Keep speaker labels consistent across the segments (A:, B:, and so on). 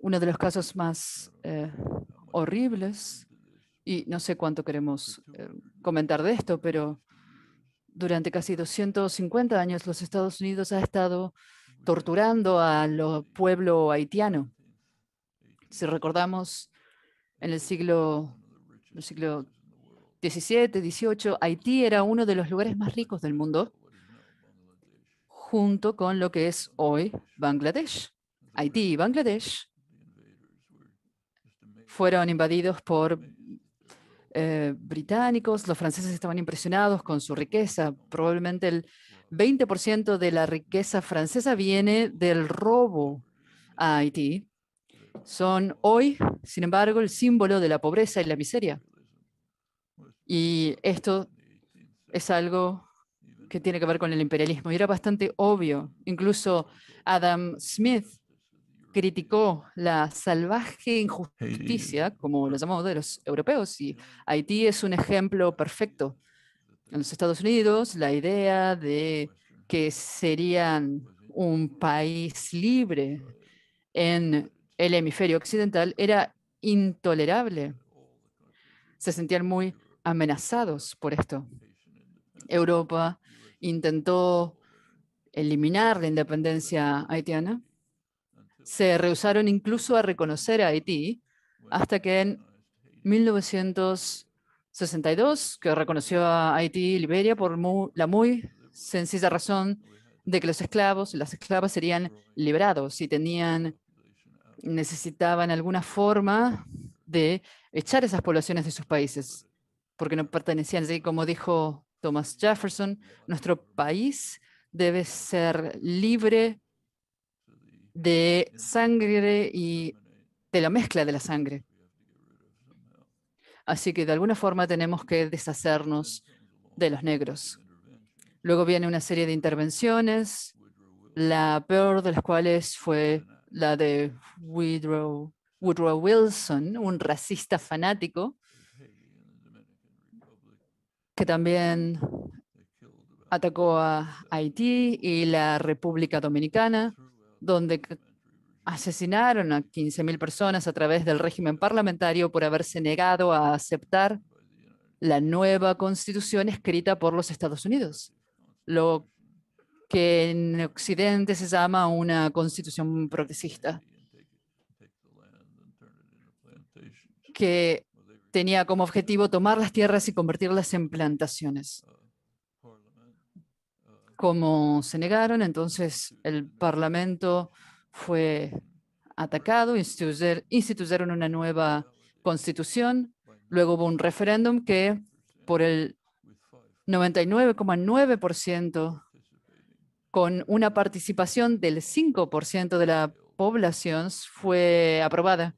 A: uno de los casos más eh, horribles, y no sé cuánto queremos eh, comentar de esto, pero durante casi 250 años los Estados Unidos ha estado torturando al pueblo haitiano. Si recordamos, en el siglo, el siglo XVII, XVIII, Haití era uno de los lugares más ricos del mundo, junto con lo que es hoy Bangladesh. Haití y Bangladesh fueron invadidos por eh, británicos, los franceses estaban impresionados con su riqueza. Probablemente el 20% de la riqueza francesa viene del robo a Haití. Son hoy, sin embargo, el símbolo de la pobreza y la miseria. Y esto es algo que tiene que ver con el imperialismo. Y era bastante obvio. Incluso Adam Smith criticó la salvaje injusticia, como lo llamamos de los europeos, y Haití es un ejemplo perfecto. En los Estados Unidos, la idea de que serían un país libre en el hemisferio occidental era intolerable. Se sentían muy amenazados por esto. Europa intentó eliminar la independencia haitiana se rehusaron incluso a reconocer a Haití e hasta que en 1962, que reconoció a Haití e y Liberia por la muy sencilla razón de que los esclavos, y las esclavas serían liberados y tenían, necesitaban alguna forma de echar esas poblaciones de sus países, porque no pertenecían allí. Como dijo Thomas Jefferson, nuestro país debe ser libre de sangre y de la mezcla de la sangre. Así que de alguna forma tenemos que deshacernos de los negros. Luego viene una serie de intervenciones, la peor de las cuales fue la de Woodrow, Wilson, un racista fanático, que también atacó a Haití y la República Dominicana donde asesinaron a 15.000 personas a través del régimen parlamentario por haberse negado a aceptar la nueva constitución escrita por los Estados Unidos, lo que en Occidente se llama una constitución progresista, que tenía como objetivo tomar las tierras y convertirlas en plantaciones como se negaron, entonces el Parlamento fue atacado, instituyeron una nueva constitución, luego hubo un referéndum que por el 99,9% con una participación del 5% de la población fue aprobada.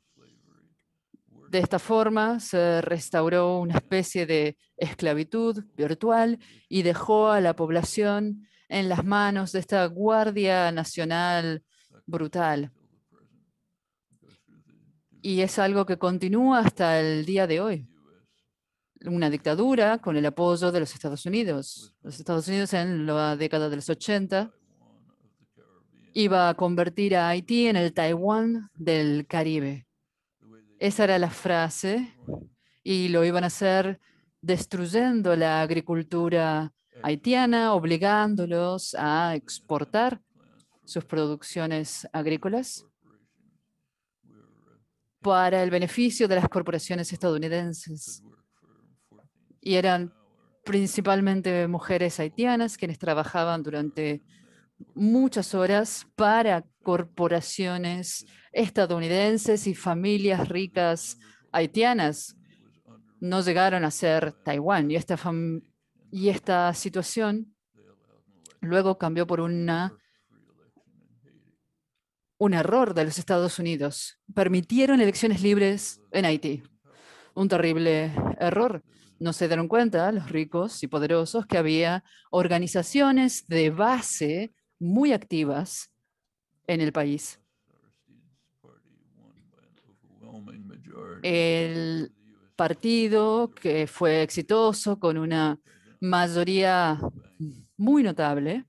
A: De esta forma se restauró una especie de esclavitud virtual y dejó a la población en las manos de esta Guardia Nacional brutal. Y es algo que continúa hasta el día de hoy. Una dictadura con el apoyo de los Estados Unidos. Los Estados Unidos en la década de los 80 iba a convertir a Haití en el Taiwán del Caribe. Esa era la frase y lo iban a hacer destruyendo la agricultura haitiana, obligándolos a exportar sus producciones agrícolas para el beneficio de las corporaciones estadounidenses. Y eran principalmente mujeres haitianas quienes trabajaban durante muchas horas para corporaciones estadounidenses y familias ricas haitianas. No llegaron a ser Taiwán y esta, y esta situación luego cambió por una, un error de los Estados Unidos. Permitieron elecciones libres en Haití. Un terrible error. No se dieron cuenta los ricos y poderosos que había organizaciones de base muy activas en el país. El partido que fue exitoso con una mayoría muy notable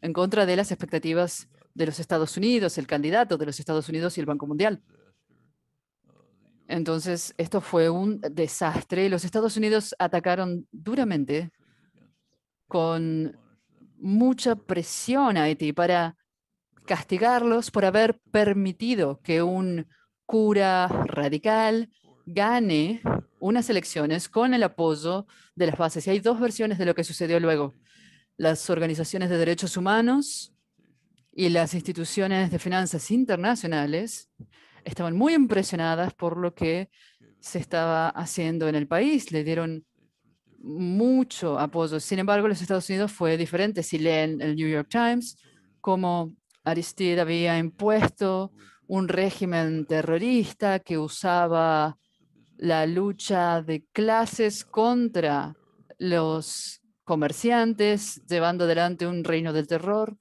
A: en contra de las expectativas de los Estados Unidos, el candidato de los Estados Unidos y el Banco Mundial. Entonces, esto fue un desastre. Los Estados Unidos atacaron duramente con mucha presión a Haití para castigarlos por haber permitido que un cura radical gane unas elecciones con el apoyo de las bases. Y hay dos versiones de lo que sucedió luego. Las organizaciones de derechos humanos y las instituciones de finanzas internacionales estaban muy impresionadas por lo que se estaba haciendo en el país. Le dieron mucho apoyo. Sin embargo, los Estados Unidos fue diferente. Si leen el New York Times, como Aristide había impuesto un régimen terrorista que usaba la lucha de clases contra los comerciantes, llevando adelante un reino del terror.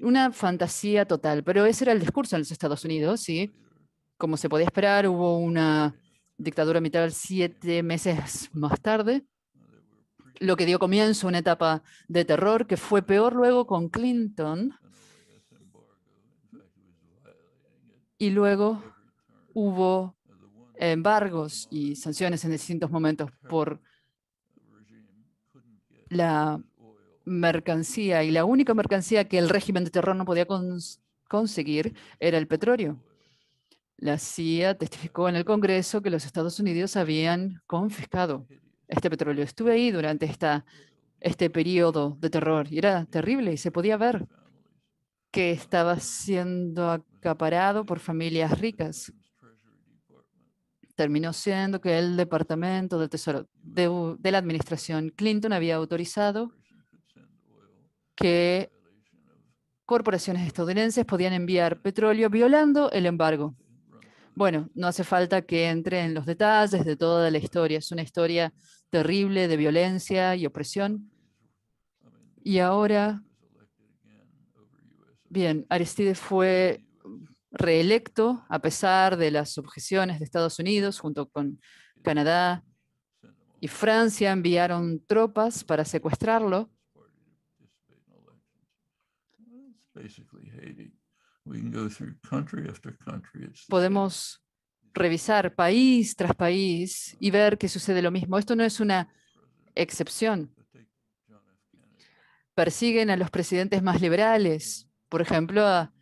A: Una fantasía total, pero ese era el discurso en los Estados Unidos y, como se podía esperar, hubo una dictadura militar siete meses más tarde, lo que dio comienzo a una etapa de terror que fue peor luego con Clinton y luego hubo embargos y sanciones en distintos momentos por la mercancía y la única mercancía que el régimen de terror no podía conseguir era el petróleo. La CIA testificó en el Congreso que los Estados Unidos habían confiscado este petróleo. Estuve ahí durante esta, este periodo de terror y era terrible y se podía ver que estaba siendo acaparado por familias ricas terminó siendo que el Departamento del Tesoro de, la Administración Clinton había autorizado que corporaciones estadounidenses podían enviar petróleo violando el embargo. Bueno, no hace falta que entre en los detalles de toda la historia. Es una historia terrible de violencia y opresión. Y ahora, bien, Aristide fue reelecto a pesar de las objeciones de Estados Unidos junto con Canadá y Francia enviaron tropas para secuestrarlo. Podemos revisar país tras país y ver que sucede lo mismo. Esto no es una excepción. Persiguen a los presidentes más liberales, por ejemplo, a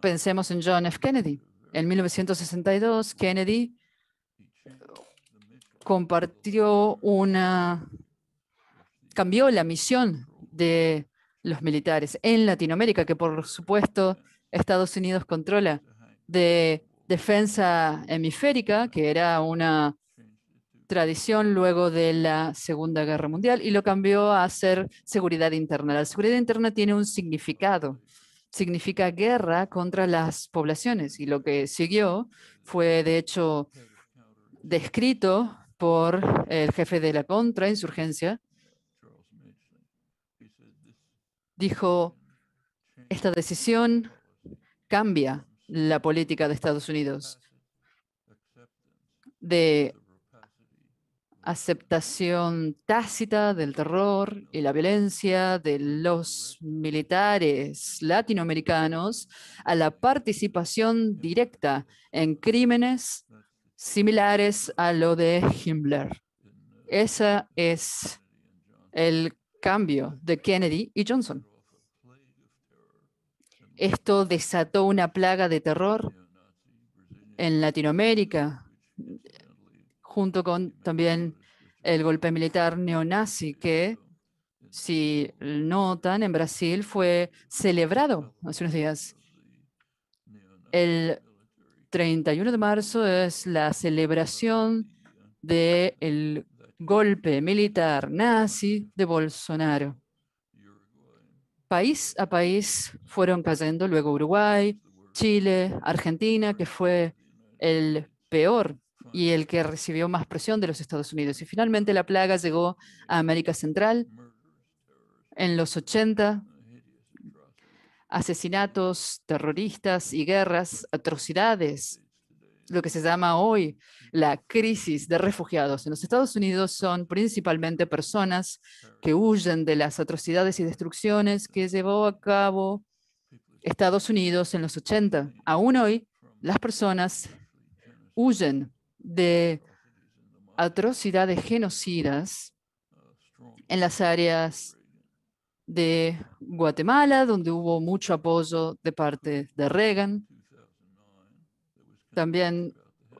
A: Pensemos en John F. Kennedy. En 1962, Kennedy compartió una, cambió la misión de los militares en Latinoamérica, que por supuesto Estados Unidos controla, de defensa hemisférica, que era una tradición luego de la Segunda Guerra Mundial, y lo cambió a ser seguridad interna. La seguridad interna tiene un significado significa guerra contra las poblaciones. Y lo que siguió fue, de hecho, descrito por el jefe de la contrainsurgencia. Dijo, esta decisión cambia la política de Estados Unidos de aceptación tácita del terror y la violencia de los militares latinoamericanos a la participación directa en crímenes similares a lo de Himmler. Ese es el cambio de Kennedy y Johnson. Esto desató una plaga de terror en Latinoamérica, junto con también el golpe militar neonazi que, si notan, en Brasil fue celebrado hace unos días. El 31 de marzo es la celebración del golpe militar nazi de Bolsonaro. País a país fueron cayendo luego Uruguay, Chile, Argentina, que fue el peor y el que recibió más presión de los Estados Unidos. Y finalmente la plaga llegó a América Central en los 80, asesinatos terroristas y guerras, atrocidades, lo que se llama hoy la crisis de refugiados. En los Estados Unidos son principalmente personas que huyen de las atrocidades y destrucciones que llevó a cabo Estados Unidos en los 80. Aún hoy, las personas huyen de atrocidades genocidas en las áreas de Guatemala, donde hubo mucho apoyo de parte de Reagan. También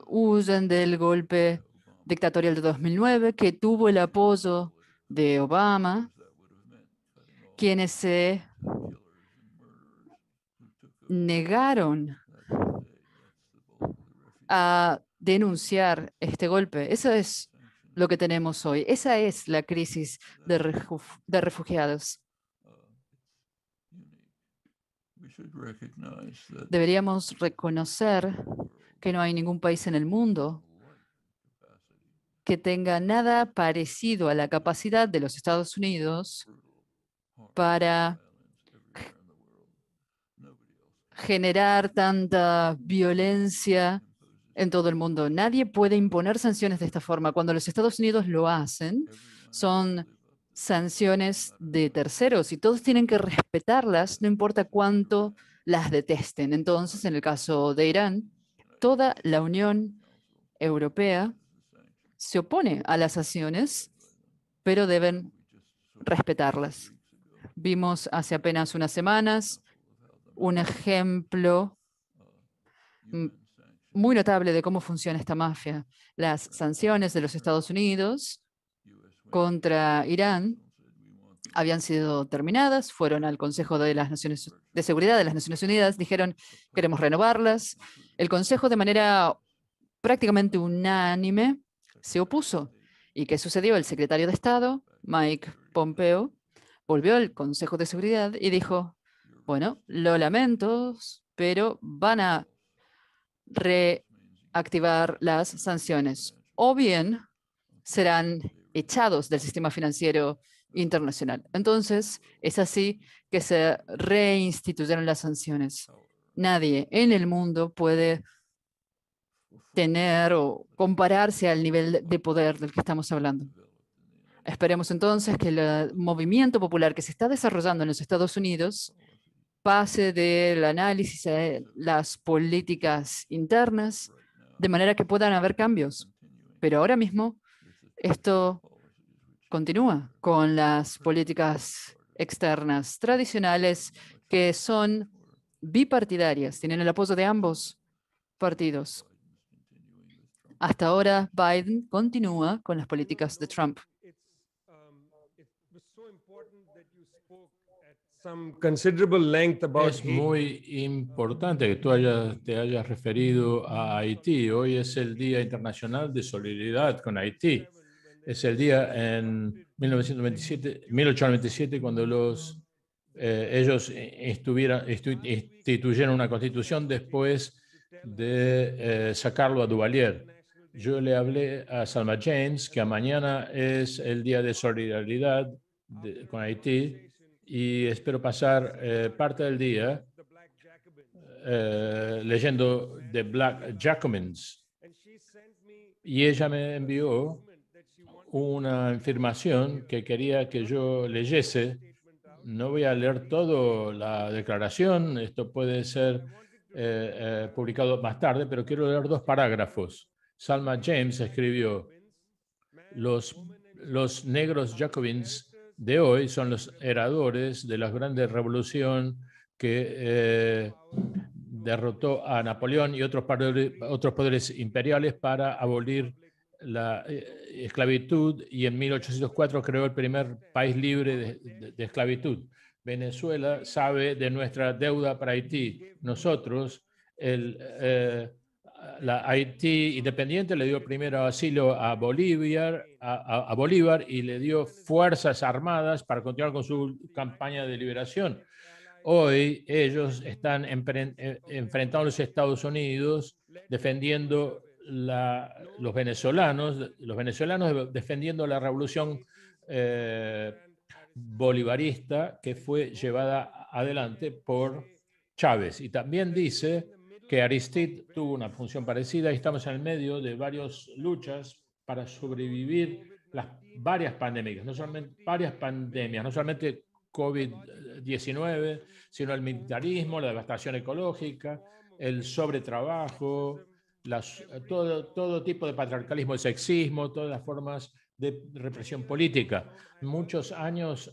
A: huyen del golpe dictatorial de 2009, que tuvo el apoyo de Obama, quienes se negaron a denunciar este golpe. Eso es lo que tenemos hoy. Esa es la crisis de, de refugiados.
B: Ah,
A: Deberíamos reconocer que no hay ningún país en el mundo que tenga nada parecido a la capacidad de los Estados Unidos para generar tanta violencia en todo el mundo. Nadie puede imponer sanciones de esta forma. Cuando los Estados Unidos lo hacen, son sanciones de terceros y todos tienen que respetarlas, no importa cuánto las detesten. Entonces, en el caso de Irán, toda la Unión Europea se opone a las sanciones, pero deben respetarlas. Vimos hace apenas unas semanas un ejemplo mm, muy notable de cómo funciona esta mafia. Las sanciones de los Estados Unidos contra Irán habían sido terminadas, fueron al Consejo de las Naciones de Seguridad de las Naciones Unidas, dijeron queremos renovarlas. El Consejo de manera prácticamente unánime se opuso. ¿Y qué sucedió? El secretario de Estado, Mike Pompeo, volvió al Consejo de Seguridad y dijo, bueno, lo lamento, pero van a reactivar las sanciones o bien serán echados del sistema financiero internacional. Entonces, es así que se reinstituyeron las sanciones. Nadie en el mundo puede tener o compararse al nivel de poder del que estamos hablando. Esperemos entonces que el movimiento popular que se está desarrollando en los Estados Unidos pase del análisis a las políticas internas, de manera que puedan haber cambios. Pero ahora mismo esto continúa con las políticas externas tradicionales que son bipartidarias, tienen el apoyo de ambos partidos. Hasta ahora, Biden continúa con las políticas de Trump.
B: considerable
C: es muy
B: importante que tú te hayas referido a Haití. Hoy es el Día Internacional de Solidaridad con Haití. Es el día en 1927, 1827 cuando los, eh, ellos e, instituyeron una constitución después de eh, sacarlo a Duvalier. Yo le hablé a Salma James que mañana es el Día de Solidaridad con Haití y espero pasar eh, parte del día eh, leyendo The Black Jacobins. Y ella me envió una afirmación que quería que yo leyese. No voy a leer toda la declaración, esto puede ser eh, publicado más tarde, pero quiero leer dos parágrafos. Salma James escribió, los, los negros jacobins de hoy son los heradores de la grandes revolución que eh, derrotó a Napoleón y otros poderes, imperiales para abolir la eh, esclavitud y en 1804 creó el primer país libre de, esclavitud. Venezuela sabe de nuestra deuda para Haití. Nosotros, el, eh, la Haití independiente le dio primero asilo a Bolívar, a, Bolívar y le dio fuerzas armadas para continuar con su campaña de liberación. Hoy ellos están eh, enfrentando a los Estados Unidos defendiendo los venezolanos, los venezolanos defendiendo la revolución eh, bolivarista que fue llevada adelante por Chávez. Y también dice que Aristide tuvo una función parecida y estamos en el medio de varias luchas para sobrevivir las varias pandemias, no solamente varias pandemias, no solamente COVID-19, sino el militarismo, la devastación ecológica, el sobretrabajo, todo, todo tipo de patriarcalismo el sexismo, todas las formas de represión política. Muchos años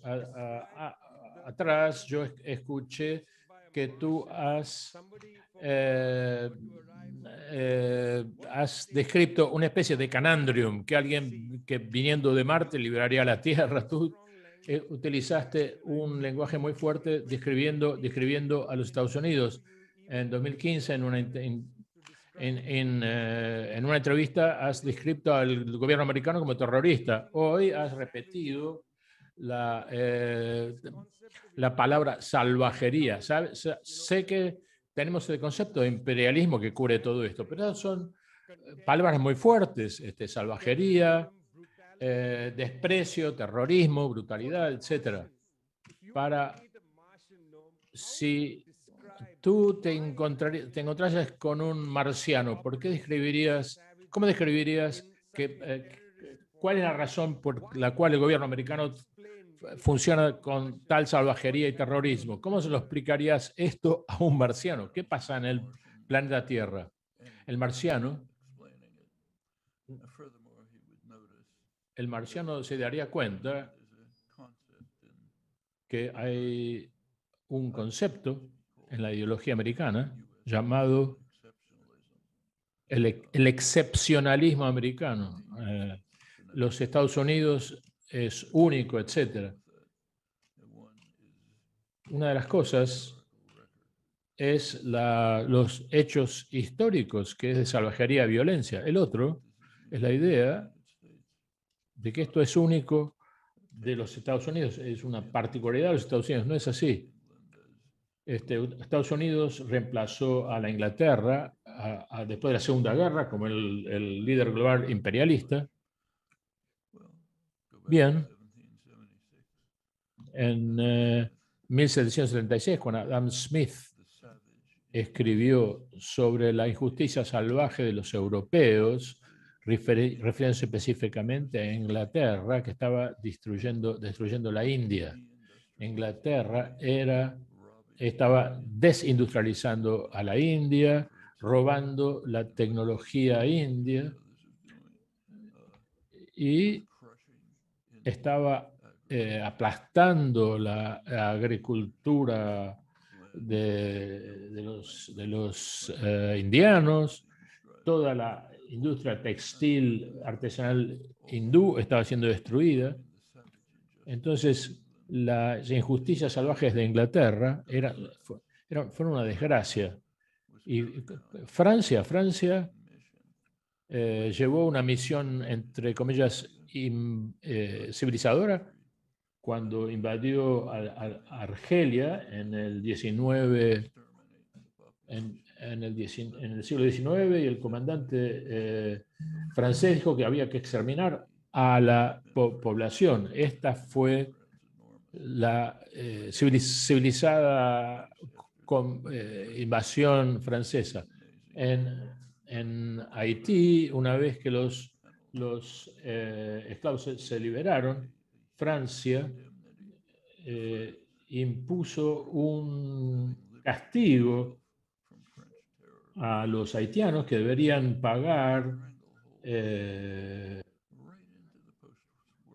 B: atrás yo escuché que tú has, eh, eh, has descrito una especie de canandrium, que alguien que viniendo de Marte liberaría la Tierra. Tú eh, utilizaste un lenguaje muy fuerte describiendo, describiendo a los Estados Unidos. En 2015, en una, en, en, en una entrevista, has descrito al gobierno americano como terrorista. Hoy has repetido eh, la, palabra salvajería. sé que tenemos el concepto de imperialismo que cubre todo esto, pero son eh, palabras muy fuertes, este, salvajería, eh, desprecio, terrorismo, brutalidad, etc. Para si tú te, te con un marciano, ¿por qué describirías, cómo describirías que, cuál es la razón por la cual el gobierno americano funciona con tal salvajería y terrorismo. ¿Cómo se lo explicarías esto a un marciano? ¿Qué pasa en el planeta Tierra? El marciano, el marciano se daría cuenta que hay un concepto en la ideología americana llamado el, excepcionalismo americano. Eh, los Estados Unidos es único, etc. Una de las cosas es los hechos históricos, que es de salvajería y violencia. El otro es la idea de que esto es único de los Estados Unidos, es una particularidad de los Estados Unidos, no es así. Este, Estados Unidos reemplazó a la Inglaterra después de la Segunda Guerra como el líder global imperialista Bien. En eh, 1776, cuando Adam Smith escribió sobre la injusticia salvaje de los europeos, refiriéndose específicamente a Inglaterra, que estaba destruyendo, destruyendo la India. Inglaterra era, estaba desindustrializando a la India, robando la tecnología India y estaba eh, aplastando la, agricultura de, los, eh, indianos, toda la industria textil artesanal hindú estaba siendo destruida. Entonces, las injusticias salvajes de Inglaterra eran, fueron una desgracia. Y Francia, Francia eh, llevó una misión, entre comillas, eh, civilizadora cuando invadió a, Argelia en el 19 en, el, en, el, siglo XIX y el comandante eh, francés dijo que había que exterminar a la población. Esta fue la eh, civilizada con, invasión francesa. En, en Haití, una vez que los los eh, esclavos se, liberaron, Francia eh, impuso un castigo a los haitianos que deberían pagar eh,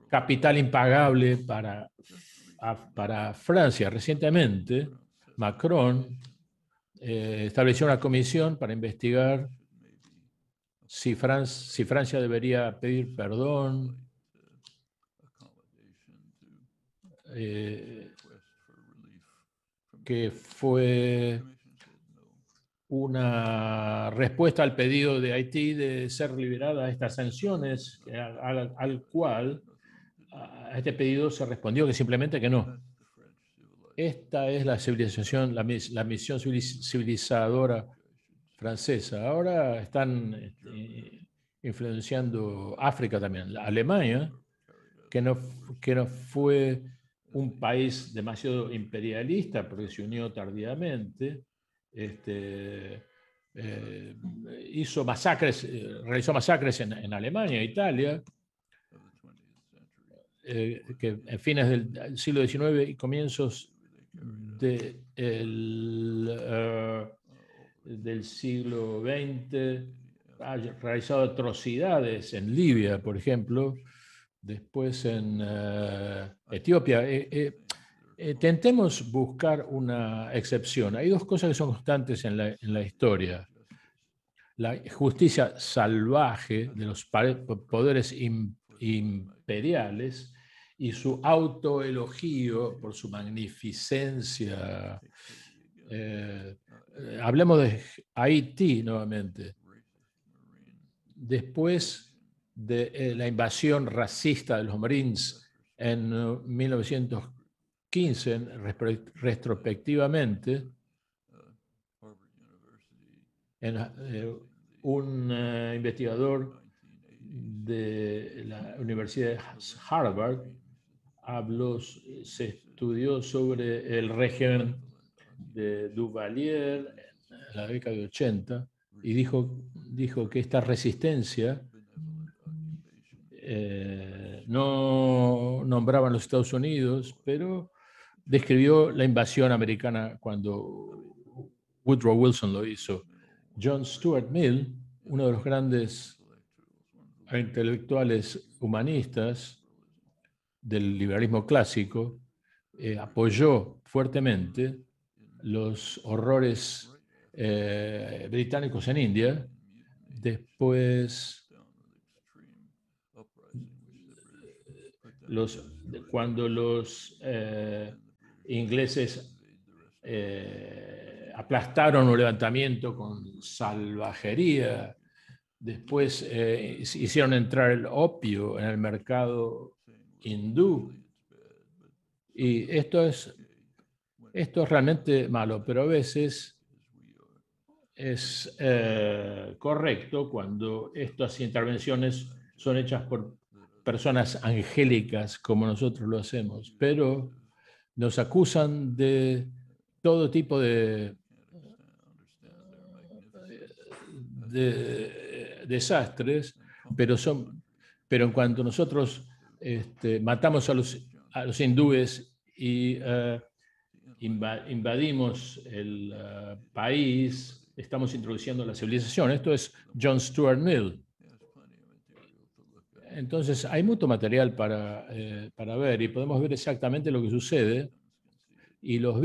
B: capital impagable para, para Francia. Recientemente, Macron estableció una comisión para investigar si, Francia debería pedir perdón, eh, que fue una respuesta al pedido de Haití de ser liberada de estas sanciones, al, cual a este pedido se respondió que simplemente que no. Esta es la civilización, la, misión civilizadora francesa. Ahora están eh, influenciando África también, Alemania, que no, que no fue un país demasiado imperialista porque se unió tardíamente, este, eh, hizo masacres, eh, realizó masacres en, Alemania, Italia, que en fines del siglo XIX y comienzos del del siglo XX ha realizado atrocidades en Libia, por ejemplo, después en eh, Etiopía. Eh, eh, tentemos buscar una excepción. Hay dos cosas que son constantes en la, historia. La justicia salvaje de los poderes imperiales y su autoelogio por su magnificencia hablemos de Haití nuevamente. Después de eh, la invasión racista de los Marines en 1915, eh, retrospectivamente, eh, un investigador de la Universidad de Harvard habló, se estudió sobre el régimen de Duvalier en la década de 80 y dijo, dijo que esta resistencia eh, no nombraban los Estados Unidos, pero describió la invasión americana cuando Woodrow Wilson lo hizo. John Stuart Mill, uno de los grandes intelectuales humanistas del liberalismo clásico, eh, apoyó fuertemente los horrores eh, británicos en India, después los, cuando los eh, ingleses eh, aplastaron un levantamiento con salvajería, después hicieron entrar el opio en el mercado hindú. Y esto es esto es realmente malo, pero a veces es eh, correcto cuando estas intervenciones son hechas por personas angélicas como nosotros lo hacemos, pero nos acusan de todo tipo de, desastres, pero, son, pero en cuanto nosotros este, matamos a los, hindúes y eh, invadimos el eh, país, estamos introduciendo la civilización. Esto es John Stuart Mill. Entonces, hay mucho material para, eh, para ver y podemos ver exactamente lo que sucede y los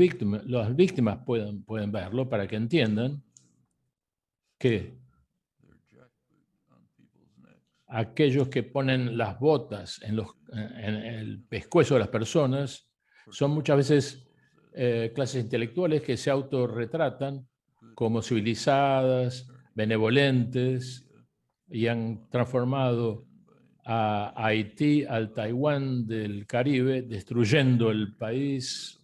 B: las víctimas pueden, pueden verlo para que entiendan que aquellos que ponen las botas en, los, en el pescuezo de las personas son muchas veces eh, clases intelectuales que se autorretratan como civilizadas, benevolentes, y han transformado a Haití, al Taiwán del Caribe, destruyendo el país.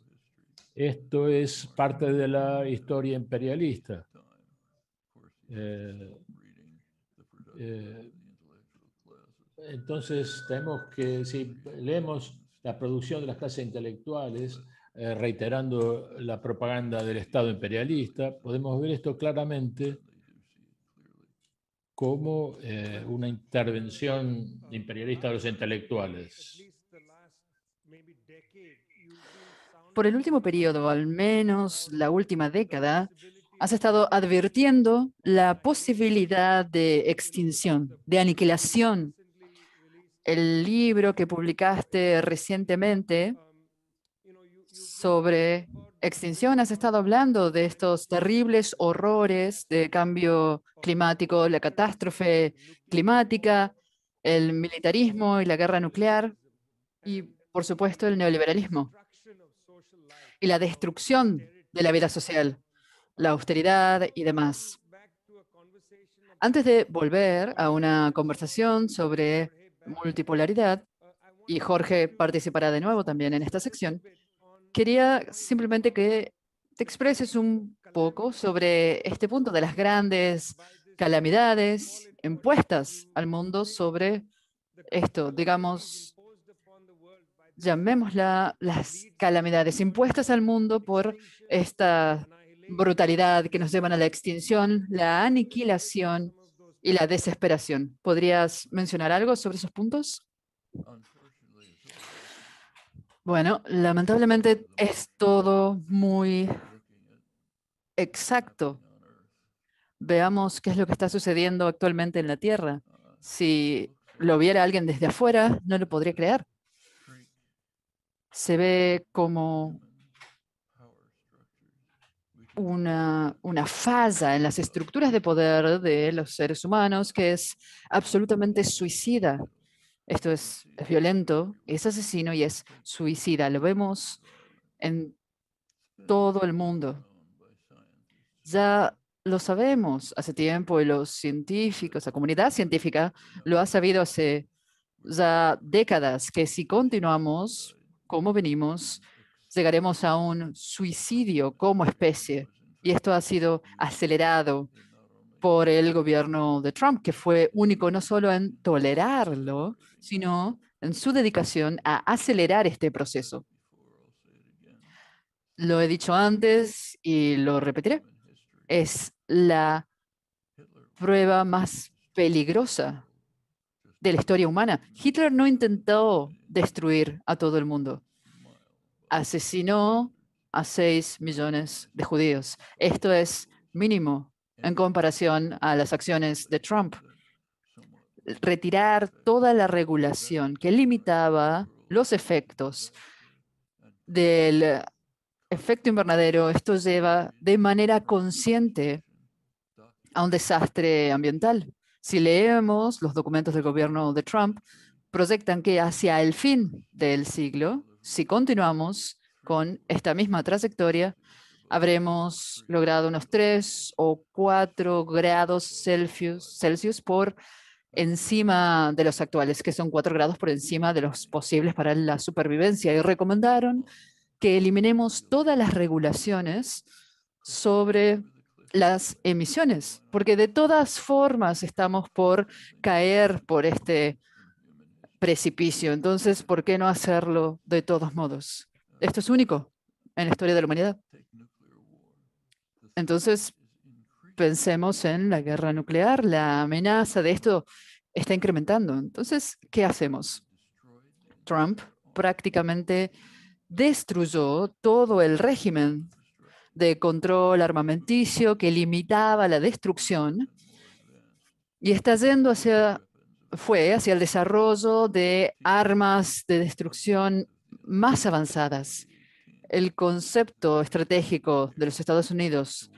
B: Esto es parte de la historia imperialista. Eh, eh, entonces, tenemos que, si leemos la producción de las clases intelectuales, eh, reiterando la propaganda del Estado imperialista. Podemos ver esto claramente como eh, una intervención imperialista de los intelectuales.
A: Por el último periodo, al menos la última década, has estado advirtiendo la posibilidad de extinción, de aniquilación. El libro que publicaste recientemente sobre extinción, has estado hablando de estos terribles horrores de cambio climático, la catástrofe climática, el militarismo y la guerra nuclear y, por supuesto, el neoliberalismo y la destrucción de la vida social, la austeridad y demás. Antes de volver a una conversación sobre multipolaridad, y Jorge participará de nuevo también en esta sección, quería simplemente que te expreses un poco sobre este punto de las grandes calamidades impuestas al mundo sobre esto, digamos, llamémosla las calamidades impuestas al mundo por esta brutalidad que nos llevan a la extinción, la aniquilación y la desesperación. ¿Podrías mencionar algo sobre esos puntos? Bueno, lamentablemente es todo muy exacto. Veamos qué es lo que está sucediendo actualmente en la Tierra. Si lo viera alguien desde afuera, no lo podría creer. Se ve como una, una falla en las estructuras de poder de los seres humanos que es absolutamente suicida. Esto es, violento, es asesino y es suicida. Lo vemos en todo el mundo. Ya lo sabemos hace tiempo y los científicos, la comunidad científica lo ha sabido hace ya décadas, que si continuamos como venimos, llegaremos a un suicidio como especie. Y esto ha sido acelerado por el gobierno de Trump, que fue único no solo en tolerarlo, sino en su dedicación a acelerar este proceso. Lo he dicho antes y lo repetiré. Es la prueba más peligrosa de la historia humana. Hitler no intentó destruir a todo el mundo. Asesinó a 6 millones de judíos. Esto es mínimo en comparación a las acciones de Trump. Retirar toda la regulación que limitaba los efectos del efecto invernadero, esto lleva de manera consciente a un desastre ambiental. Si leemos los documentos del gobierno de Trump, proyectan que hacia el fin del siglo, si continuamos con esta misma trayectoria, habremos logrado unos 3 o 4 grados Celsius, por encima de los actuales, que son 4 grados por encima de los posibles para la supervivencia. Y recomendaron que eliminemos todas las regulaciones sobre las emisiones, porque de todas formas estamos por caer por este precipicio. Entonces, ¿por qué no hacerlo de todos modos? Esto es único en la historia de la humanidad. Entonces, pensemos en la guerra nuclear, la amenaza de esto está incrementando. Entonces, ¿qué hacemos? Trump prácticamente destruyó todo el régimen de control armamenticio que limitaba la destrucción y está yendo hacia, fue hacia el desarrollo de armas de destrucción más avanzadas el concepto estratégico de los Estados Unidos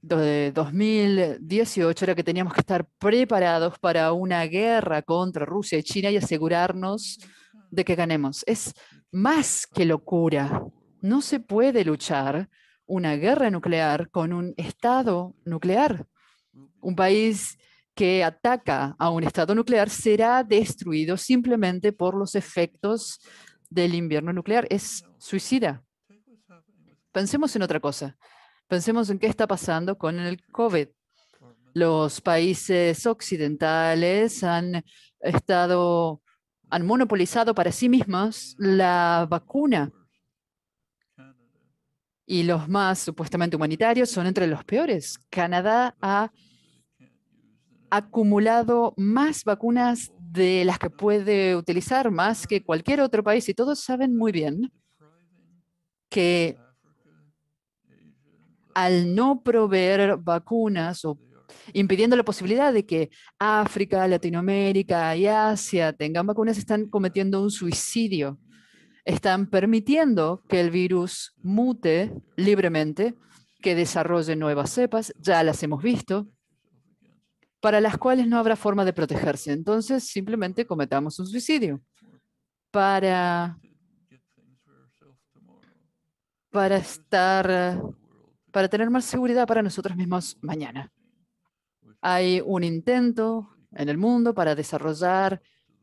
A: de 2018 era que teníamos que estar preparados para una guerra contra Rusia y China y asegurarnos de que ganemos. Es más que locura. No se puede luchar una guerra nuclear con un Estado nuclear. Un país que ataca a un Estado nuclear será destruido simplemente por los efectos del invierno nuclear. Es suicida pensemos en otra cosa. Pensemos en qué está pasando con el COVID. Los países occidentales han estado, han monopolizado para sí mismos la vacuna. Y los más supuestamente humanitarios son entre los peores. Canadá ha acumulado más vacunas de las que puede utilizar, más que cualquier otro país. Y todos saben muy bien que al no proveer vacunas o impidiendo la posibilidad de que África, Latinoamérica y Asia tengan vacunas, están cometiendo un suicidio. Están permitiendo que el virus mute libremente, que desarrolle nuevas cepas, ya las hemos visto, para las cuales no habrá forma de protegerse. Entonces, simplemente cometamos un suicidio para, para estar para tener más seguridad para nosotros mismos mañana. Hay un intento en el mundo para desarrollar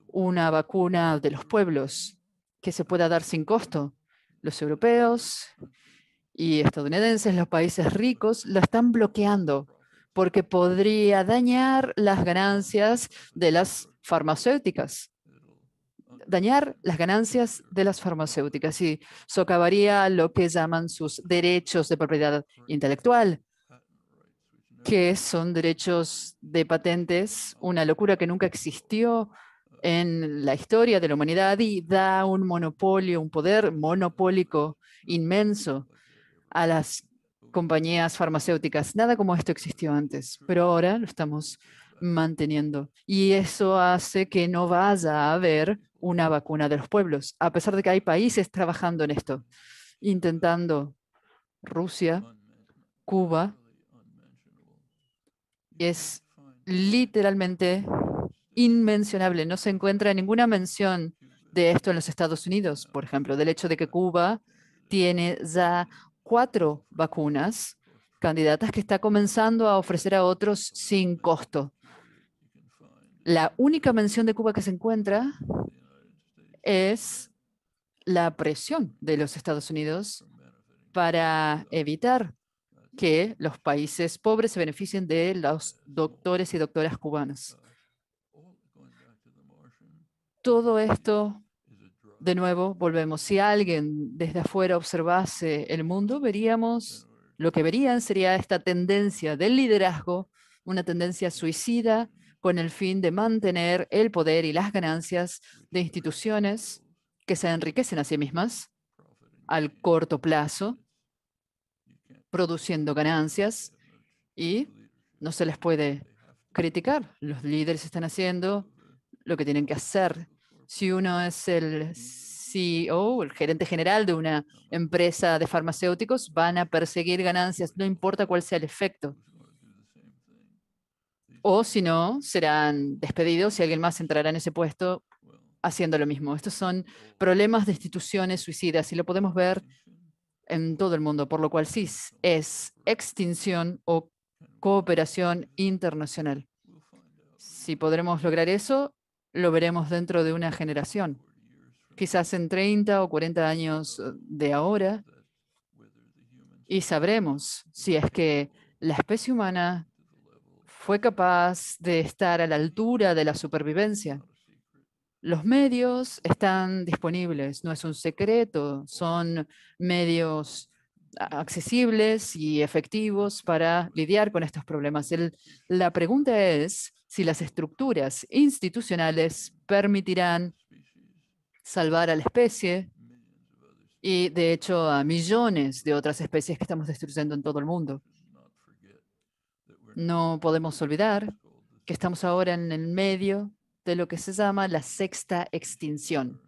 A: una vacuna de los pueblos que se pueda dar sin costo. Los europeos y estadounidenses, los países ricos, la están bloqueando porque podría dañar las ganancias de las farmacéuticas dañar las ganancias de las farmacéuticas y socavaría lo que llaman sus derechos de propiedad intelectual, que son derechos de patentes, una locura que nunca existió en la historia de la humanidad y da un monopolio, un poder monopólico inmenso a las compañías farmacéuticas. Nada como esto existió antes, pero ahora lo estamos manteniendo. Y eso hace que no vaya a haber una vacuna de los pueblos, a pesar de que hay países trabajando en esto, intentando Rusia, Cuba, es literalmente inmencionable. No se encuentra ninguna mención de esto en los Estados Unidos, por ejemplo, del hecho de que Cuba tiene ya cuatro vacunas candidatas que está comenzando a ofrecer a otros sin costo. La única mención de Cuba que se encuentra es la presión de los Estados Unidos para evitar que los países pobres se beneficien de los doctores y doctoras cubanos. Todo esto, de nuevo, volvemos. Si alguien desde afuera observase el mundo, veríamos, lo que verían sería esta tendencia del liderazgo, una tendencia suicida con el fin de mantener el poder y las ganancias de instituciones que se enriquecen a sí mismas al corto plazo, produciendo ganancias y no se les puede criticar. Los líderes están haciendo lo que tienen que hacer. Si uno es el CEO, el gerente general de una empresa de farmacéuticos, van a perseguir ganancias, no importa cuál sea el efecto o si no, serán despedidos y alguien más entrará en ese puesto haciendo lo mismo. Estos son problemas de instituciones suicidas y lo podemos ver en todo el mundo, por lo cual sí es extinción o cooperación internacional. Si podremos lograr eso, lo veremos dentro de una generación, quizás en 30 o 40 años de ahora, y sabremos si es que la especie humana fue capaz de estar a la altura de la supervivencia. Los medios están disponibles, no es un secreto, son medios accesibles y efectivos para lidiar con estos problemas. la pregunta es si las estructuras institucionales permitirán salvar a la especie y, de hecho, a millones de otras especies que estamos destruyendo en todo el mundo. No podemos olvidar que estamos ahora en el medio de lo que se llama la sexta extinción,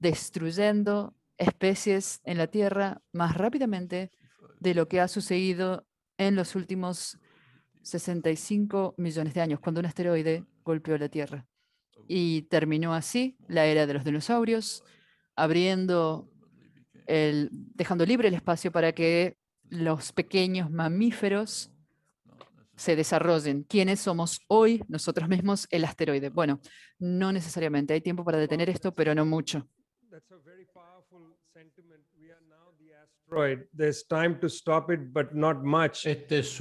A: destruyendo especies en la Tierra más rápidamente de lo que ha sucedido en los últimos 65 millones de años, cuando un asteroide golpeó la Tierra. Y terminó así la era de los dinosaurios, dejando libre el espacio para que los pequeños mamíferos se desarrollen. ¿Quiénes somos hoy nosotros mismos el asteroide? Bueno, no necesariamente. Hay tiempo para detener esto, pero no mucho.
B: Esta es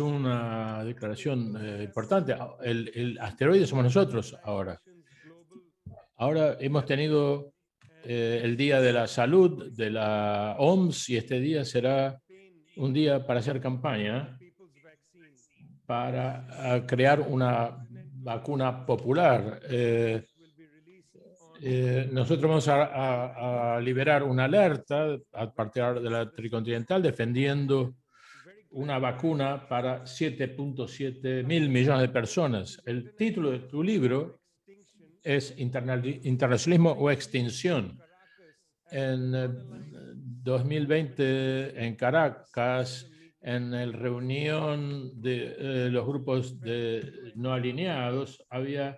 B: una declaración eh, importante. Ah, el, el, asteroide somos nosotros ahora. Ahora hemos tenido eh, el Día de la Salud de la OMS y este día será un día para hacer campaña para eh, crear una vacuna popular. Eh, eh, nosotros vamos a, a, liberar una alerta a partir de la Tricontinental defendiendo una vacuna para 7.7 mil millones de personas. El título de tu libro es Internacionalismo o Extinción. En 2020, en Caracas, en la reunión de eh, los grupos de no alineados había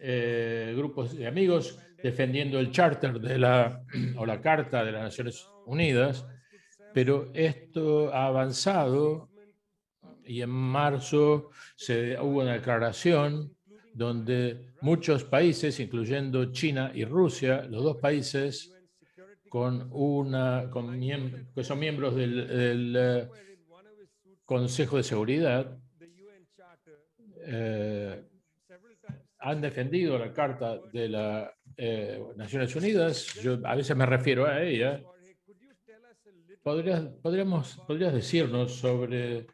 B: eh, grupos de amigos defendiendo el charter de la, o la Carta de las Naciones Unidas, pero esto ha avanzado y en marzo se, hubo una declaración donde muchos países, incluyendo China y Rusia, los dos países con una, que son miembros del eh, Consejo de Seguridad eh, han defendido la Carta de las eh, Naciones Unidas. Yo a veces me refiero a ella. ¿Podrías, podríamos, ¿Podrías decirnos sobre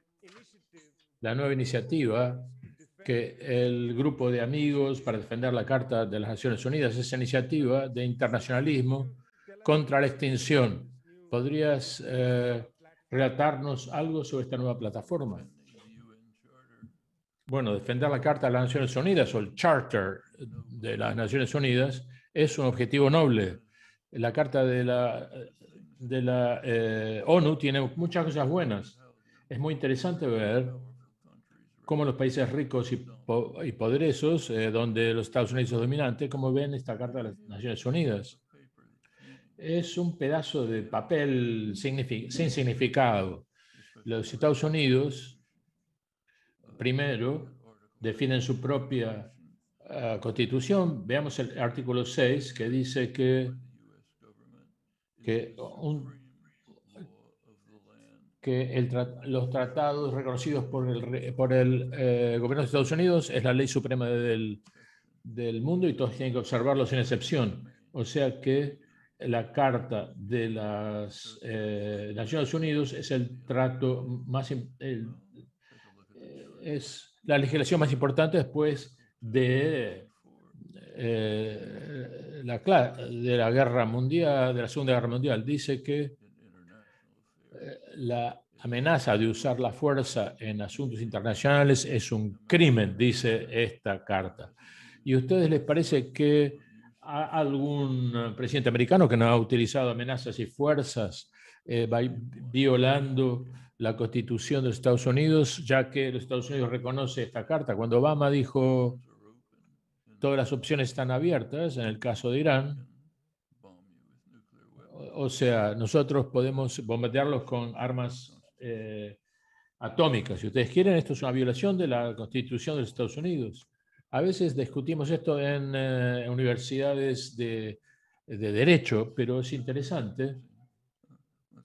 B: la nueva iniciativa que el grupo de amigos para defender la Carta de las Naciones Unidas, esa iniciativa de internacionalismo contra la extinción? ¿Podrías eh, relatarnos algo sobre esta nueva plataforma? Bueno, defender la Carta de las Naciones Unidas o el Charter de las Naciones Unidas es un objetivo noble. La Carta de la, de la eh, ONU tiene muchas cosas buenas. Es muy interesante ver cómo los países ricos y, poderosos, eh, donde los Estados Unidos es dominante, cómo ven esta Carta de las Naciones Unidas es un pedazo de papel sin significado. Los Estados Unidos, primero, definen su propia eh, constitución. Veamos el artículo 6 que dice que, que, los tratados reconocidos por el, por el eh, gobierno de Estados Unidos es la ley suprema del, del mundo y todos tienen que observarlos sin excepción. O sea que la Carta de las eh, Naciones Unidas es el trato más, eh, es la legislación más importante después de, eh, la, de la guerra mundial, de la Segunda Guerra Mundial. Dice que la amenaza de usar la fuerza en asuntos internacionales es un crimen, dice esta carta. ¿Y a ustedes les parece que algún eh, presidente americano que no ha utilizado amenazas y fuerzas eh, va violando la constitución de Estados Unidos, ya que los Estados Unidos reconoce esta carta. Cuando Obama dijo todas las opciones están abiertas, en el caso de Irán, o sea, nosotros podemos bombardearlos con armas eh, atómicas. Si ustedes quieren, esto es una violación de la constitución de los Estados Unidos. A veces discutimos esto en eh, universidades de, derecho, pero es interesante.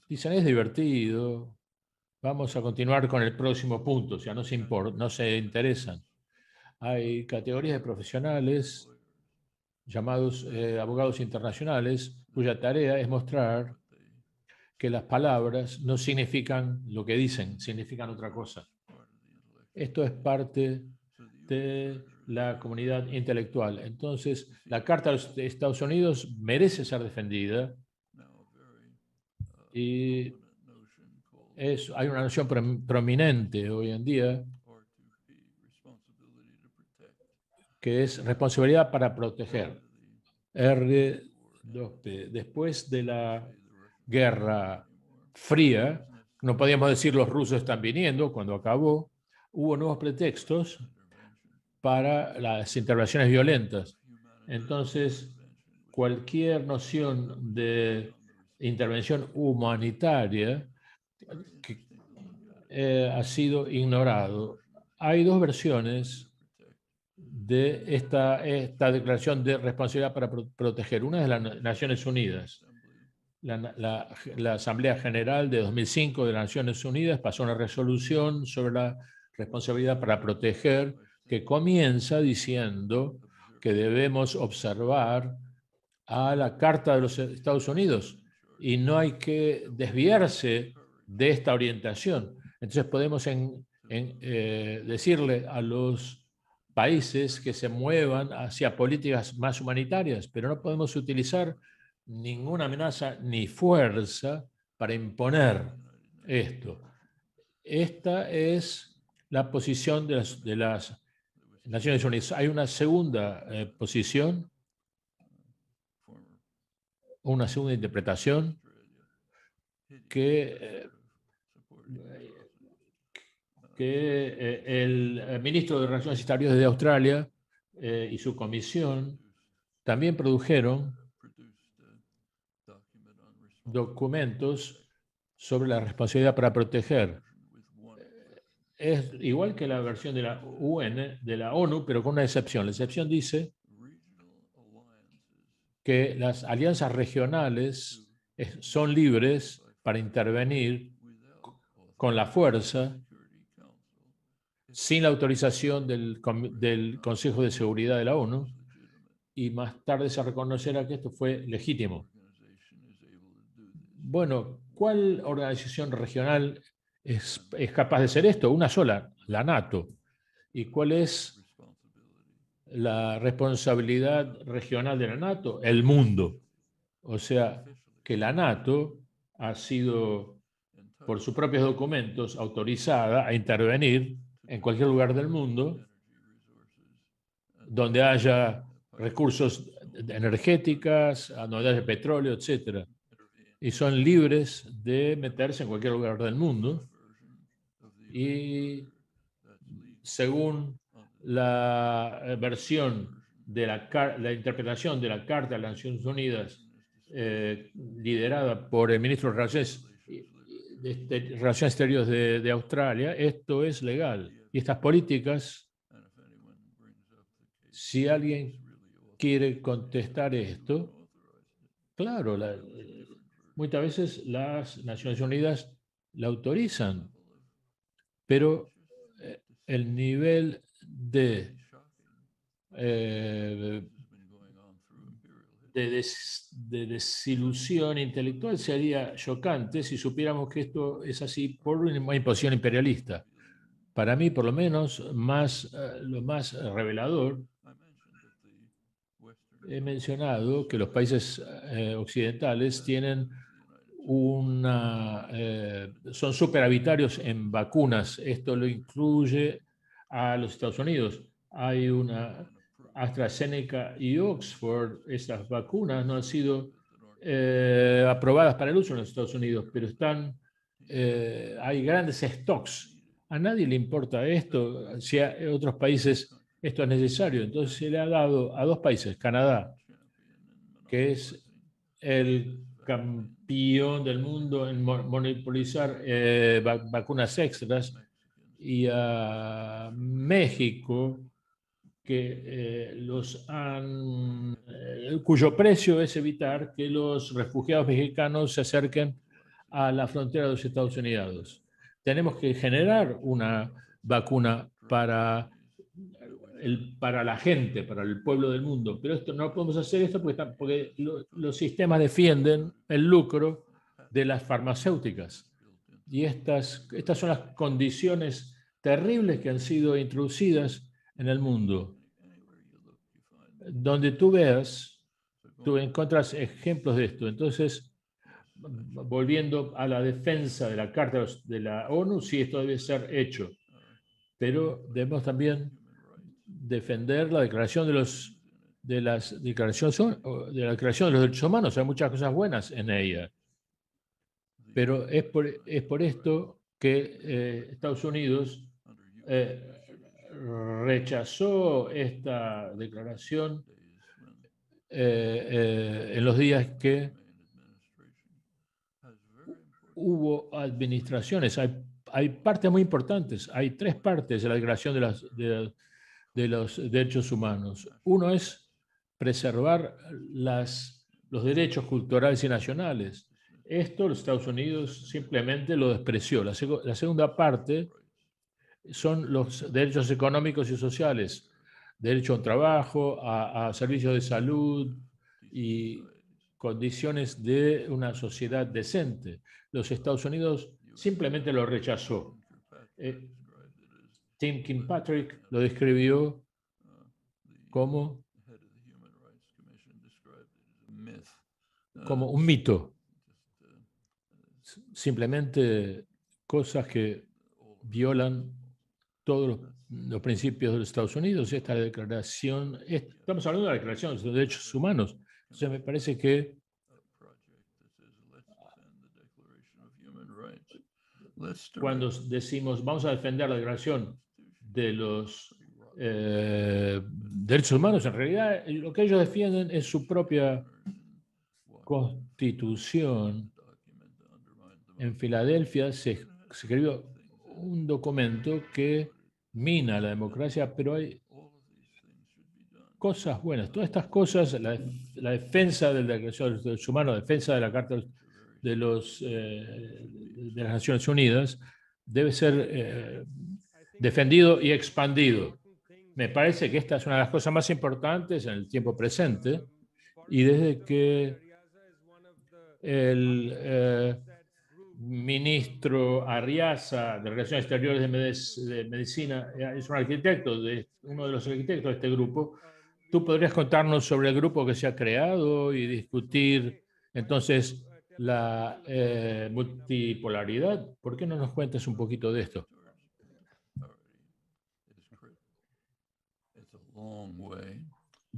B: Dicen, es divertido, vamos a continuar con el próximo punto, o sea, no se, no se interesan. Hay categorías de profesionales llamados eh, abogados internacionales, cuya tarea es mostrar que las palabras no significan lo que dicen, significan otra cosa. Esto es parte de la comunidad intelectual. Entonces, la Carta de Estados Unidos merece ser defendida. Uh, y hay una noción prominente hoy en día que es responsabilidad para proteger. r Después de la guerra fría, no podíamos decir los rusos están viniendo cuando acabó, hubo nuevos pretextos para las intervenciones violentas. Entonces, cualquier noción de intervención humanitaria eh, ha sido ignorado. Hay dos versiones de esta, esta declaración de responsabilidad para proteger. Una es de las Naciones Unidas. la, Asamblea General de 2005 de las Naciones Unidas pasó una resolución sobre la responsabilidad para proteger que comienza diciendo que debemos observar a la Carta de los Estados Unidos y no hay que desviarse de esta orientación. Entonces podemos eh, decirle a los países que se muevan hacia políticas más humanitarias, pero no podemos utilizar ninguna amenaza ni fuerza para imponer esto. Esta es la posición de las, de las Naciones Unidas. Hay una segunda eh, posición, una segunda interpretación que, eh, eh, el ministro de Relaciones Exteriores de Australia y su comisión también produjeron documentos sobre la responsabilidad para proteger es igual que la versión de la UN, de la ONU, pero con una excepción. La excepción dice que las alianzas regionales son libres para intervenir con la fuerza sin la autorización del, del Consejo de Seguridad de la ONU y más tarde se reconocerá que esto fue legítimo. Bueno, ¿cuál organización regional es, capaz de ser esto, una sola, la NATO. ¿Y cuál es la responsabilidad regional de la NATO? El mundo. O sea, que la NATO ha sido, por sus propios documentos, autorizada a intervenir en cualquier lugar del mundo donde haya recursos energéticas, donde de petróleo, etcétera y son libres de meterse en cualquier lugar del mundo. Y según la eh, versión de la, la interpretación de la Carta de las Naciones Unidas eh, liderada por el ministro de de, de, de Relaciones Exteriores de Australia, esto es legal. Y estas políticas, si alguien quiere contestar esto, claro, la, muchas veces las Naciones Unidas la autorizan, pero eh, el nivel de, eh, de, desilusión intelectual sería chocante si supiéramos que esto es así por una imposición imperialista. Para mí, por lo menos, más, eh, lo más revelador he mencionado que los países occidentales tienen eh, son superavitarios en vacunas. Esto lo incluye a los Estados Unidos. Hay una AstraZeneca y Oxford. Esas vacunas no han sido eh, aprobadas para el uso en los Estados Unidos, pero están, eh, hay grandes stocks. A nadie le importa esto. Si a otros países esto es necesario, entonces se le ha dado a dos países, Canadá, que es el campeón del mundo en monopolizar eh, vacunas extras y a México que eh, los eh, cuyo precio es evitar que los refugiados mexicanos se acerquen a la frontera de los Estados Unidos. Tenemos que generar una vacuna para el, para la gente, para el pueblo del mundo. Pero esto no podemos hacer esto porque, porque los sistemas defienden el lucro de las farmacéuticas. Y estas, estas son las condiciones terribles que han sido introducidas en el mundo. Donde tú veas, tú encuentras ejemplos de esto. Entonces, volviendo a la defensa de la Carta de la ONU, sí, esto debe ser hecho. Pero debemos también defender la declaración de los de las declaraciones de la de los derechos humanos. Hay muchas cosas buenas en ella. Pero es por, esto que eh, Estados Unidos eh, rechazó esta declaración eh, en los días que hubo administraciones. Hay, partes muy importantes. Hay tres partes de la declaración de los de Humanos de los derechos humanos. Uno es preservar las, los derechos culturales y nacionales. Esto los Estados Unidos simplemente lo despreció. La, segunda parte son los derechos económicos y sociales, derecho a trabajo, a, servicios de salud y condiciones de una sociedad decente. Los Estados Unidos simplemente lo rechazó. Eh, Tim Kimpatrick lo describió como, un mito, simplemente cosas que violan todos los, principios de los Estados Unidos. Esta declaración, estamos hablando de la declaración de derechos humanos. Entonces me parece que cuando decimos vamos a defender la declaración de los eh, derechos humanos, en realidad lo que ellos defienden es su propia constitución. En Filadelfia se, escribió un documento que mina la democracia, pero hay cosas buenas. Todas estas cosas, la, defensa del derecho los Derechos Humanos, la defensa de la Carta de, los, eh, de las Naciones Unidas, debe ser eh, defendido y expandido. Me parece que esta es una de las cosas más importantes en el tiempo presente y desde que el eh, ministro Arriaza de Relaciones Exteriores de, Medicina eh, es un arquitecto, de, uno de los arquitectos de este grupo. ¿Tú podrías contarnos sobre el grupo que se ha creado y discutir entonces la eh, multipolaridad? ¿Por qué no nos cuentas un poquito de esto?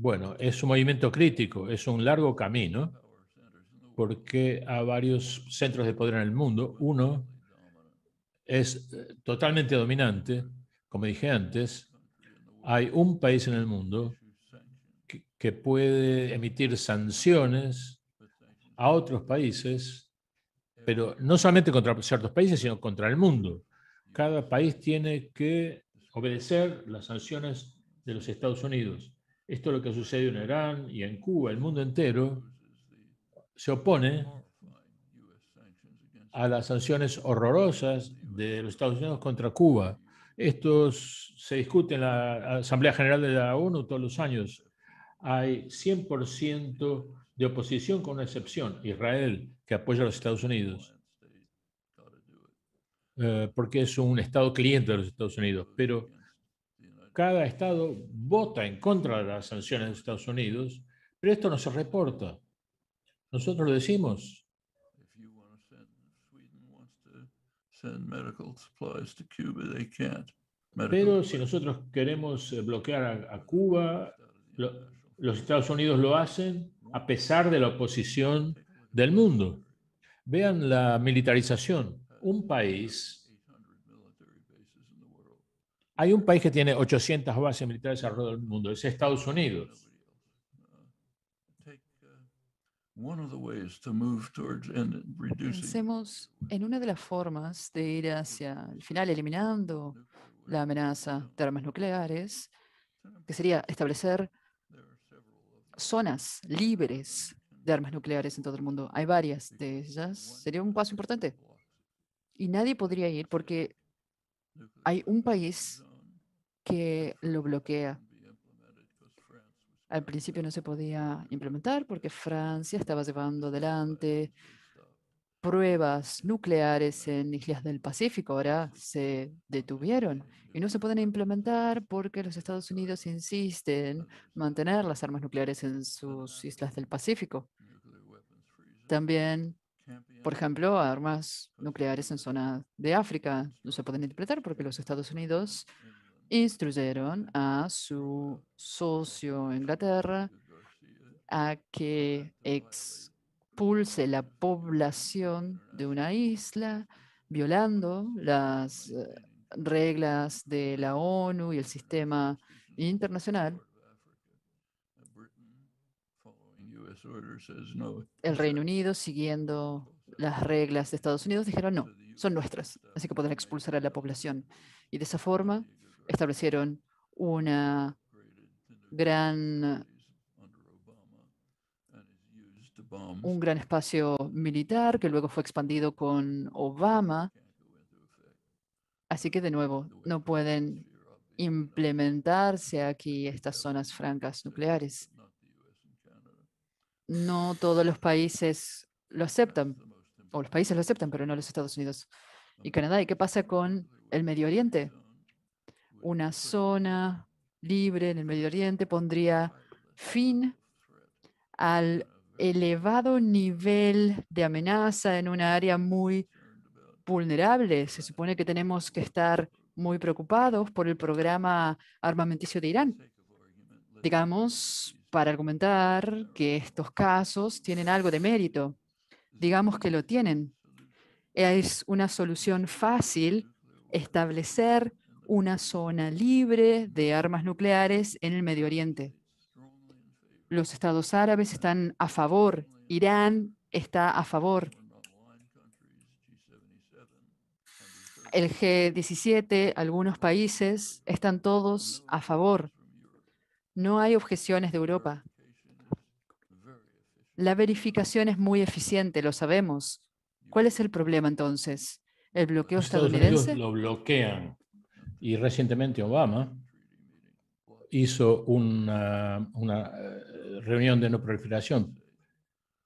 B: Bueno, es un movimiento crítico, es un largo camino, porque hay varios centros de poder en el mundo, uno es eh, totalmente dominante, como dije antes, hay un país en el mundo que puede emitir sanciones a otros países, pero no solamente contra ciertos países, sino contra el mundo. Cada país tiene que obedecer las sanciones de los Estados Unidos esto es lo que sucede en Irán y en Cuba, el mundo entero se opone a las sanciones horrorosas de los Estados Unidos contra Cuba. Esto se discute en la Asamblea General de la ONU todos los años. Hay 100% de oposición con una excepción, Israel, que apoya a los Estados Unidos, eh, porque es un Estado cliente de los Estados Unidos. Pero cada estado vota en contra de las sanciones de Estados Unidos, pero esto no se reporta. Nosotros lo decimos. Pero si nosotros queremos eh, bloquear a, Cuba, los Estados Unidos lo hacen a pesar de la oposición del mundo. Vean la militarización. Un país hay un país que tiene 800 bases militares alrededor del mundo, es Estados Unidos.
A: Pensemos en una de las formas de ir hacia el final, eliminando la amenaza de armas nucleares, que sería establecer zonas libres de armas nucleares en todo el mundo. Hay varias de ellas. Sería un paso importante. Y nadie podría ir porque hay un país que lo bloquea. Al principio no se podía implementar porque Francia estaba llevando adelante pruebas nucleares en islas del Pacífico. Ahora se detuvieron y no se pueden implementar porque los Estados Unidos insisten mantener las armas nucleares en sus islas del Pacífico. También por ejemplo, armas nucleares en zona de África no se pueden interpretar porque los Estados Unidos instruyeron a su socio Inglaterra a que expulse la población de una isla violando las eh, reglas de la ONU y el sistema internacional El Reino Unido, siguiendo las reglas de Estados Unidos, dijeron no, son nuestras, así que podrán expulsar a la población. Y de esa forma establecieron una gran un gran espacio militar que luego fue expandido con Obama. Así que de nuevo, no pueden implementarse aquí estas zonas francas nucleares. No todos los países lo aceptan, o los países lo aceptan, pero no los Estados Unidos y Canadá. ¿Y qué pasa con el Medio Oriente? Una zona libre en el Medio Oriente pondría fin al elevado nivel de amenaza en una área muy vulnerable. Se supone que tenemos que estar muy preocupados por el programa armamenticio de Irán. Digamos, para argumentar que estos casos tienen algo de mérito. Digamos que lo tienen. Es una solución fácil establecer una zona libre de armas nucleares en el Medio Oriente. Los estados árabes están a favor, Irán está a favor. El G17, algunos países, están todos a favor. No hay objeciones de Europa. La verificación es muy eficiente, lo sabemos. ¿Cuál es el problema entonces? ¿El bloqueo estadounidense?
B: lo bloquean. Y recientemente Obama hizo una, eh, reunión de no proliferación.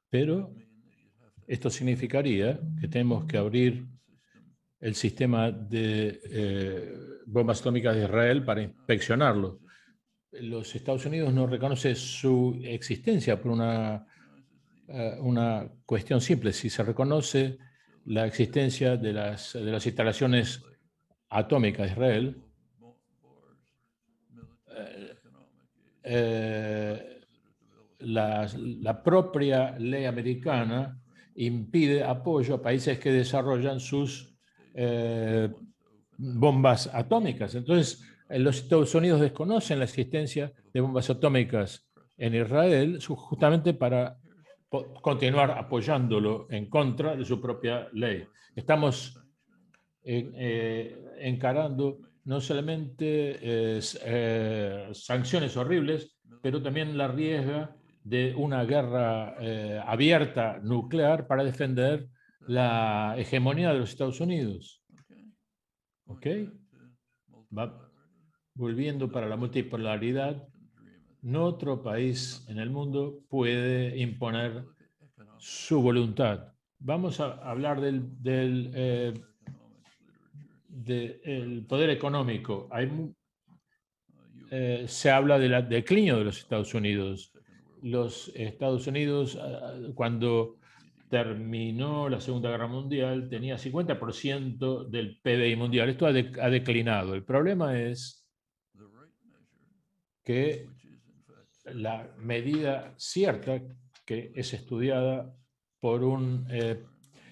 B: Pero esto significaría que tenemos que abrir el sistema de eh, bombas atómicas de Israel para inspeccionarlo los Estados Unidos no reconoce su existencia por una, eh, una cuestión simple. Si se reconoce la existencia de las, de las instalaciones atómicas de Israel, eh, eh, la, propia ley americana impide apoyo a países que desarrollan sus bombas atómicas. Entonces, los Estados Unidos desconocen la existencia de bombas atómicas en Israel justamente para continuar apoyándolo en contra de su propia ley. Estamos eh, eh, encarando no solamente eh, sanciones horribles, pero también la riesga de una guerra abierta nuclear para defender la hegemonía de los Estados Unidos. ¿Ok? volviendo para la multipolaridad, no otro país en el mundo puede imponer su voluntad. Vamos a hablar del, eh, poder económico. Hay, eh, se habla del declinio de los Estados Unidos. Los Estados Unidos, ah, cuando terminó la Segunda Guerra Mundial, tenía 50% del PBI mundial. Esto ha, ha declinado. El problema es que la medida cierta que es estudiada por un eh,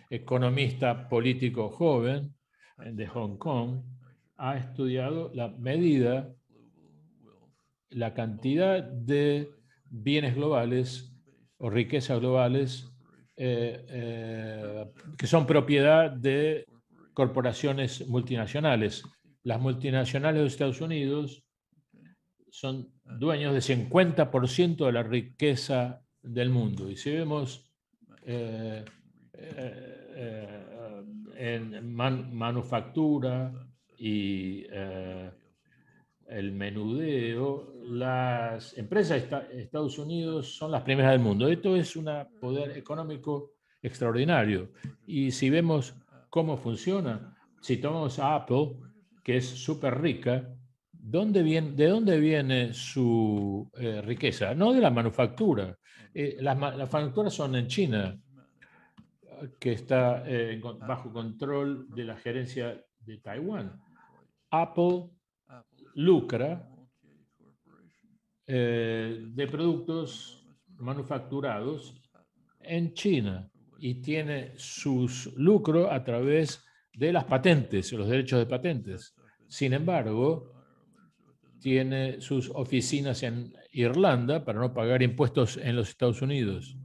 B: economista político joven eh, de Hong Kong, ha estudiado la medida, la cantidad de bienes globales o riquezas globales eh, que son propiedad de corporaciones multinacionales. Las multinacionales de Estados Unidos son dueños del 50% de la riqueza del mundo. Y si vemos eh, eh, eh, en manufactura y el menudeo, las empresas de Estados Unidos son las primeras del mundo. Esto es un poder económico extraordinario. Y si vemos cómo funciona, si tomamos a Apple, que es súper rica, viene, ¿De dónde viene su eh, riqueza? No de la manufactura. Eh, las, manufacturas son en China, que está eh, bajo control de la gerencia de Taiwán. Apple lucra de productos manufacturados en China y tiene sus lucros a través de las patentes, los derechos de patentes. Sin embargo, tiene sus oficinas en Irlanda para no pagar impuestos en los Estados Unidos.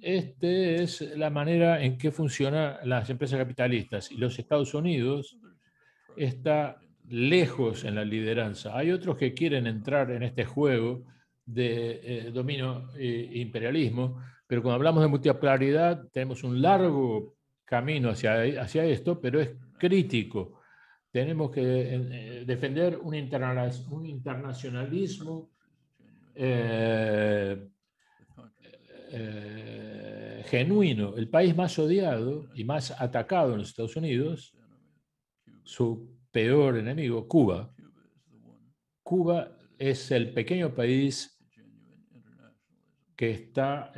B: Esta es la manera en que funcionan las empresas capitalistas y los Estados Unidos está lejos en la lideranza. Hay otros que quieren entrar en este juego de eh, dominio e imperialismo, pero cuando hablamos de multipolaridad tenemos un largo camino hacia, hacia esto, pero es crítico tenemos que eh, defender un, interna un internacionalismo eh, eh, genuino. El país más odiado y más atacado en los Estados Unidos, su peor enemigo, Cuba. Cuba es el pequeño país que está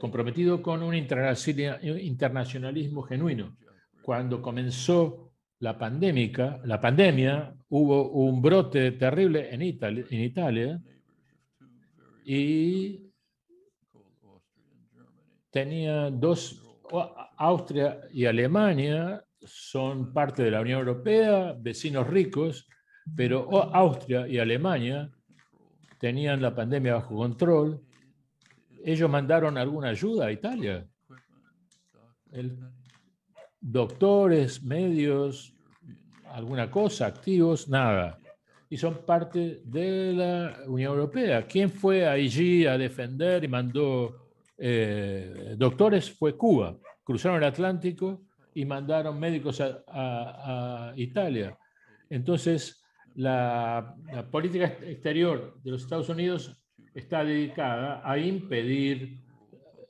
B: comprometido con un internacionalismo genuino. Cuando comenzó la, pandemia, hubo un brote terrible en Italia, y tenía dos, Austria y Alemania son parte de la Unión Europea, vecinos ricos, pero Austria y Alemania tenían la pandemia bajo control. Ellos mandaron alguna ayuda a Italia doctores, medios, alguna cosa, activos, nada. Y son parte de la Unión Europea. ¿Quién fue allí a defender y mandó eh, doctores? Fue Cuba. Cruzaron el Atlántico y mandaron médicos a, Italia. Entonces, la política exterior de los Estados Unidos está dedicada a impedir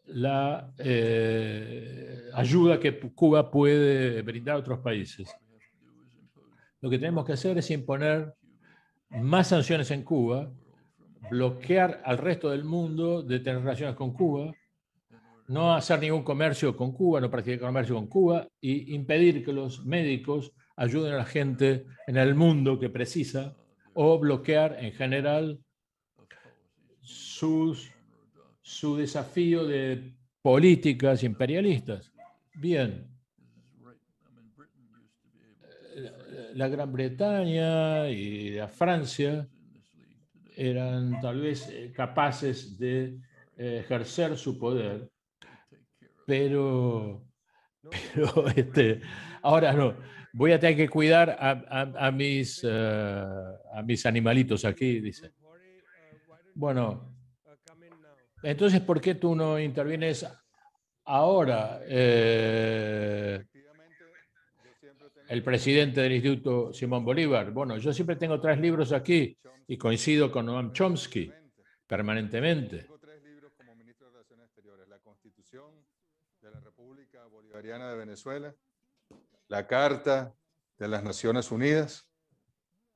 B: la eh, ayuda que Cuba puede brindar a otros países. Lo que tenemos que hacer es imponer más sanciones en Cuba, bloquear al resto del mundo de tener relaciones con Cuba, no hacer ningún comercio con Cuba, no practicar comercio con Cuba y impedir que los médicos ayuden a la gente en el mundo que precisa o bloquear en general sus su desafío de políticas imperialistas. Bien. La Gran Bretaña y la Francia eran tal vez eh, capaces de eh, ejercer su poder, pero, este, ahora no. Voy a tener que cuidar a, mis, eh, a mis animalitos aquí, dice. Bueno, entonces, ¿por qué tú no intervienes ahora? Eh, el presidente del Instituto Simón Bolívar. Bueno, yo siempre tengo tres libros aquí y coincido con Noam Chomsky permanentemente. Tengo tres libros como ministro de
C: Relaciones Exteriores. La Constitución de la República Bolivariana de Venezuela, la Carta de las Naciones Unidas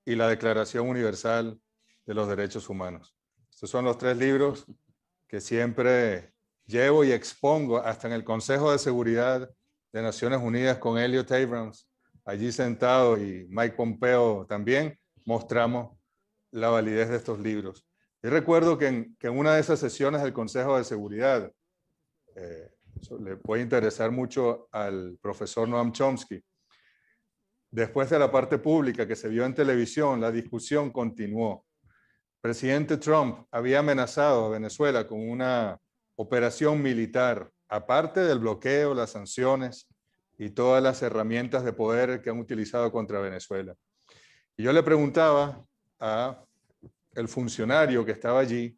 C: y la Declaración Universal de los Derechos Humanos. Estos son los tres libros que siempre llevo y expongo hasta en el Consejo de Seguridad de Naciones Unidas con Elliot Abrams, allí sentado, y Mike Pompeo también, mostramos la validez de estos libros. Y recuerdo que en, una de esas sesiones del Consejo de Seguridad, eh, le puede interesar mucho al profesor Noam Chomsky, después de la parte pública que se vio en televisión, la discusión continuó presidente Trump había amenazado a Venezuela con una operación militar, aparte del bloqueo, las sanciones y todas las herramientas de poder que han utilizado contra Venezuela. Y yo le preguntaba a el funcionario que estaba allí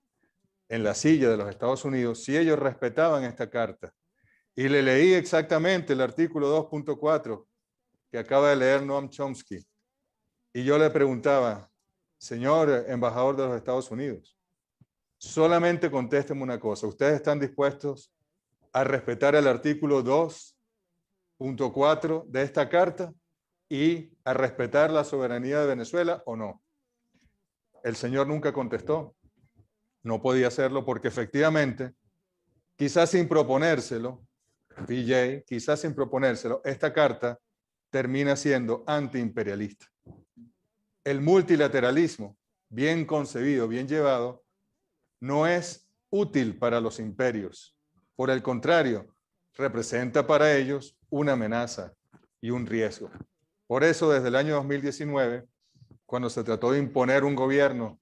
C: en la silla de los Estados Unidos si ellos respetaban esta carta. Y le leí exactamente el artículo 2.4 que acaba de leer Noam Chomsky. Y yo le preguntaba, Señor embajador de los Estados Unidos, solamente contésteme una cosa. ¿Ustedes están dispuestos a respetar el artículo 2.4 de esta carta y a respetar la soberanía de Venezuela o no? El Señor nunca contestó. No podía hacerlo porque efectivamente, quizás sin proponérselo, PJ, quizás sin proponérselo, esta carta termina siendo antiimperialista el multilateralismo, bien concebido, bien llevado, no es útil para los imperios. Por el contrario, representa para ellos una amenaza y un riesgo. Por eso, desde el año 2019, cuando se trató de imponer un gobierno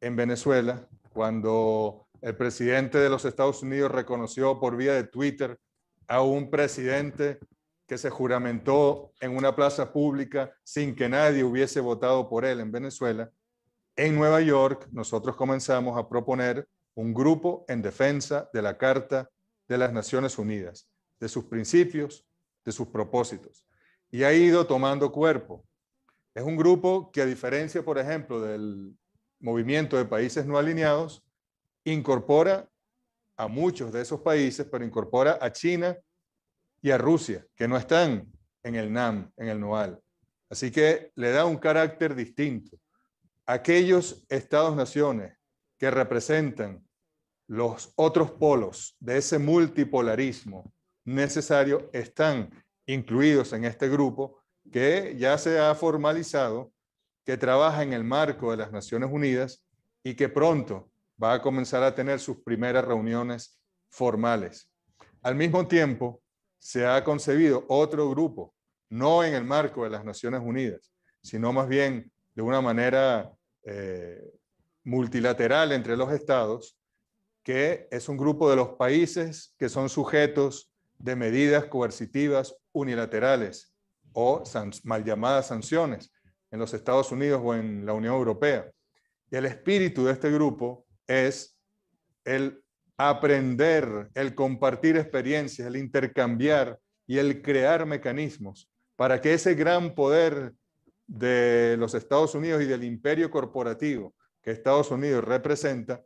C: en Venezuela, cuando el presidente de los Estados Unidos reconoció por vía de Twitter a un presidente que se juramentó en una plaza pública sin que nadie hubiese votado por él en Venezuela, en Nueva York nosotros comenzamos a proponer un grupo en defensa de la Carta de las Naciones Unidas, de sus principios, de sus propósitos. Y ha ido tomando cuerpo. Es un grupo que a diferencia, por ejemplo, del movimiento de países no alineados, incorpora a muchos de esos países, pero incorpora a China y a Rusia, que no están en el NAM, en el NOAL. Así que le da un carácter distinto. Aquellos estados-naciones que representan los otros polos de ese multipolarismo necesario están incluidos en este grupo que ya se ha formalizado, que trabaja en el marco de las Naciones Unidas y que pronto va a comenzar a tener sus primeras reuniones formales. Al mismo tiempo, se ha concebido otro grupo, no en el marco de las Naciones Unidas, sino más bien de una manera eh, multilateral entre los estados, que es un grupo de los países que son sujetos de medidas coercitivas unilaterales o mal llamadas sanciones en los Estados Unidos o en la Unión Europea. Y el espíritu de este grupo es el aprender, el compartir experiencias, el intercambiar y el crear mecanismos para que ese gran poder de los Estados Unidos y del imperio corporativo que Estados Unidos representa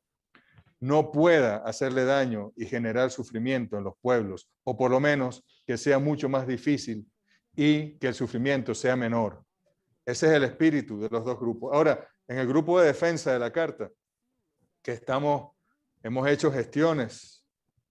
C: no pueda hacerle daño y generar sufrimiento en los pueblos, o por lo menos que sea mucho más difícil y que el sufrimiento sea menor. Ese es el espíritu de los dos grupos. Ahora, en el grupo de defensa de la Carta, que estamos Hemos hecho gestiones,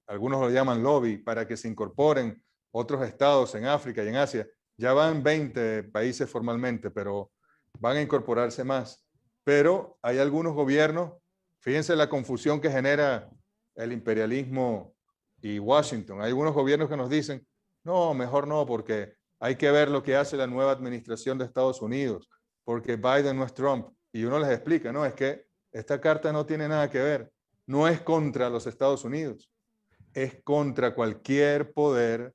C: algunos lo llaman lobby, para que se incorporen otros estados en África y en Asia. Ya van 20 países formalmente, pero van a incorporarse más. Pero hay algunos gobiernos, fíjense la confusión que genera el imperialismo y Washington. Hay algunos gobiernos que nos dicen, no, mejor no, porque hay que ver lo que hace la nueva administración de Estados Unidos, porque Biden no es Trump. Y uno les explica, no, es que esta carta no tiene nada que ver no es contra los Estados Unidos, es contra cualquier poder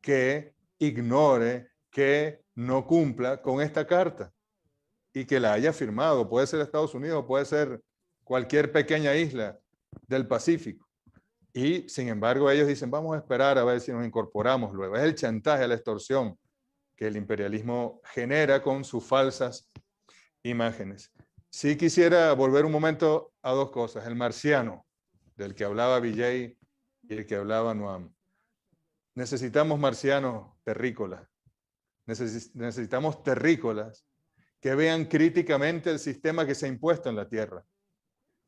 C: que ignore, que no cumpla con esta carta y que la haya firmado. Puede ser Estados Unidos, puede ser cualquier pequeña isla del Pacífico. Y sin embargo ellos dicen, vamos a esperar a ver si nos incorporamos luego. Es el chantaje, la extorsión que el imperialismo genera con sus falsas imágenes. Sí quisiera volver un momento a dos cosas. El marciano, del que hablaba Vijay y el que hablaba Noam. Necesitamos marcianos terrícolas. necesitamos terrícolas que vean críticamente el sistema que se ha impuesto en la Tierra.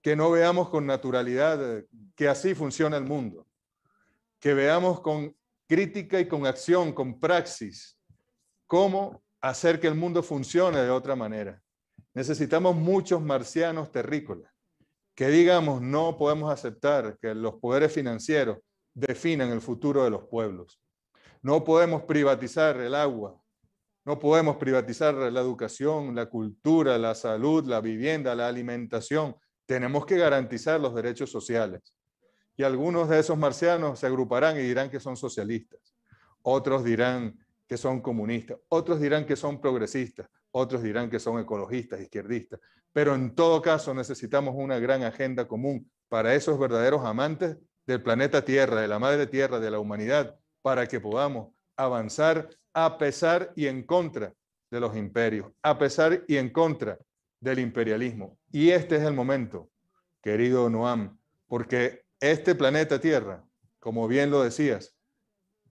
C: Que no veamos con naturalidad que así funciona el mundo. Que veamos con crítica y con acción, con praxis, cómo hacer que el mundo funcione de otra manera Necesitamos muchos marcianos terrícolas que digamos no podemos aceptar que los poderes financieros definan el futuro de los pueblos. No podemos privatizar el agua, no podemos privatizar la educación, la cultura, la salud, la vivienda, la alimentación. Tenemos que garantizar los derechos sociales. Y algunos de esos marcianos se agruparán y dirán que son socialistas. Otros dirán que son comunistas. Otros dirán que son progresistas otros dirán que son ecologistas, izquierdistas, pero en todo caso necesitamos una gran agenda común para esos verdaderos amantes del planeta Tierra, de la madre Tierra, de la humanidad, para que podamos avanzar a pesar y en contra de los imperios, a pesar y en contra del imperialismo. Y este es el momento, querido Noam, porque este planeta Tierra, como bien lo decías,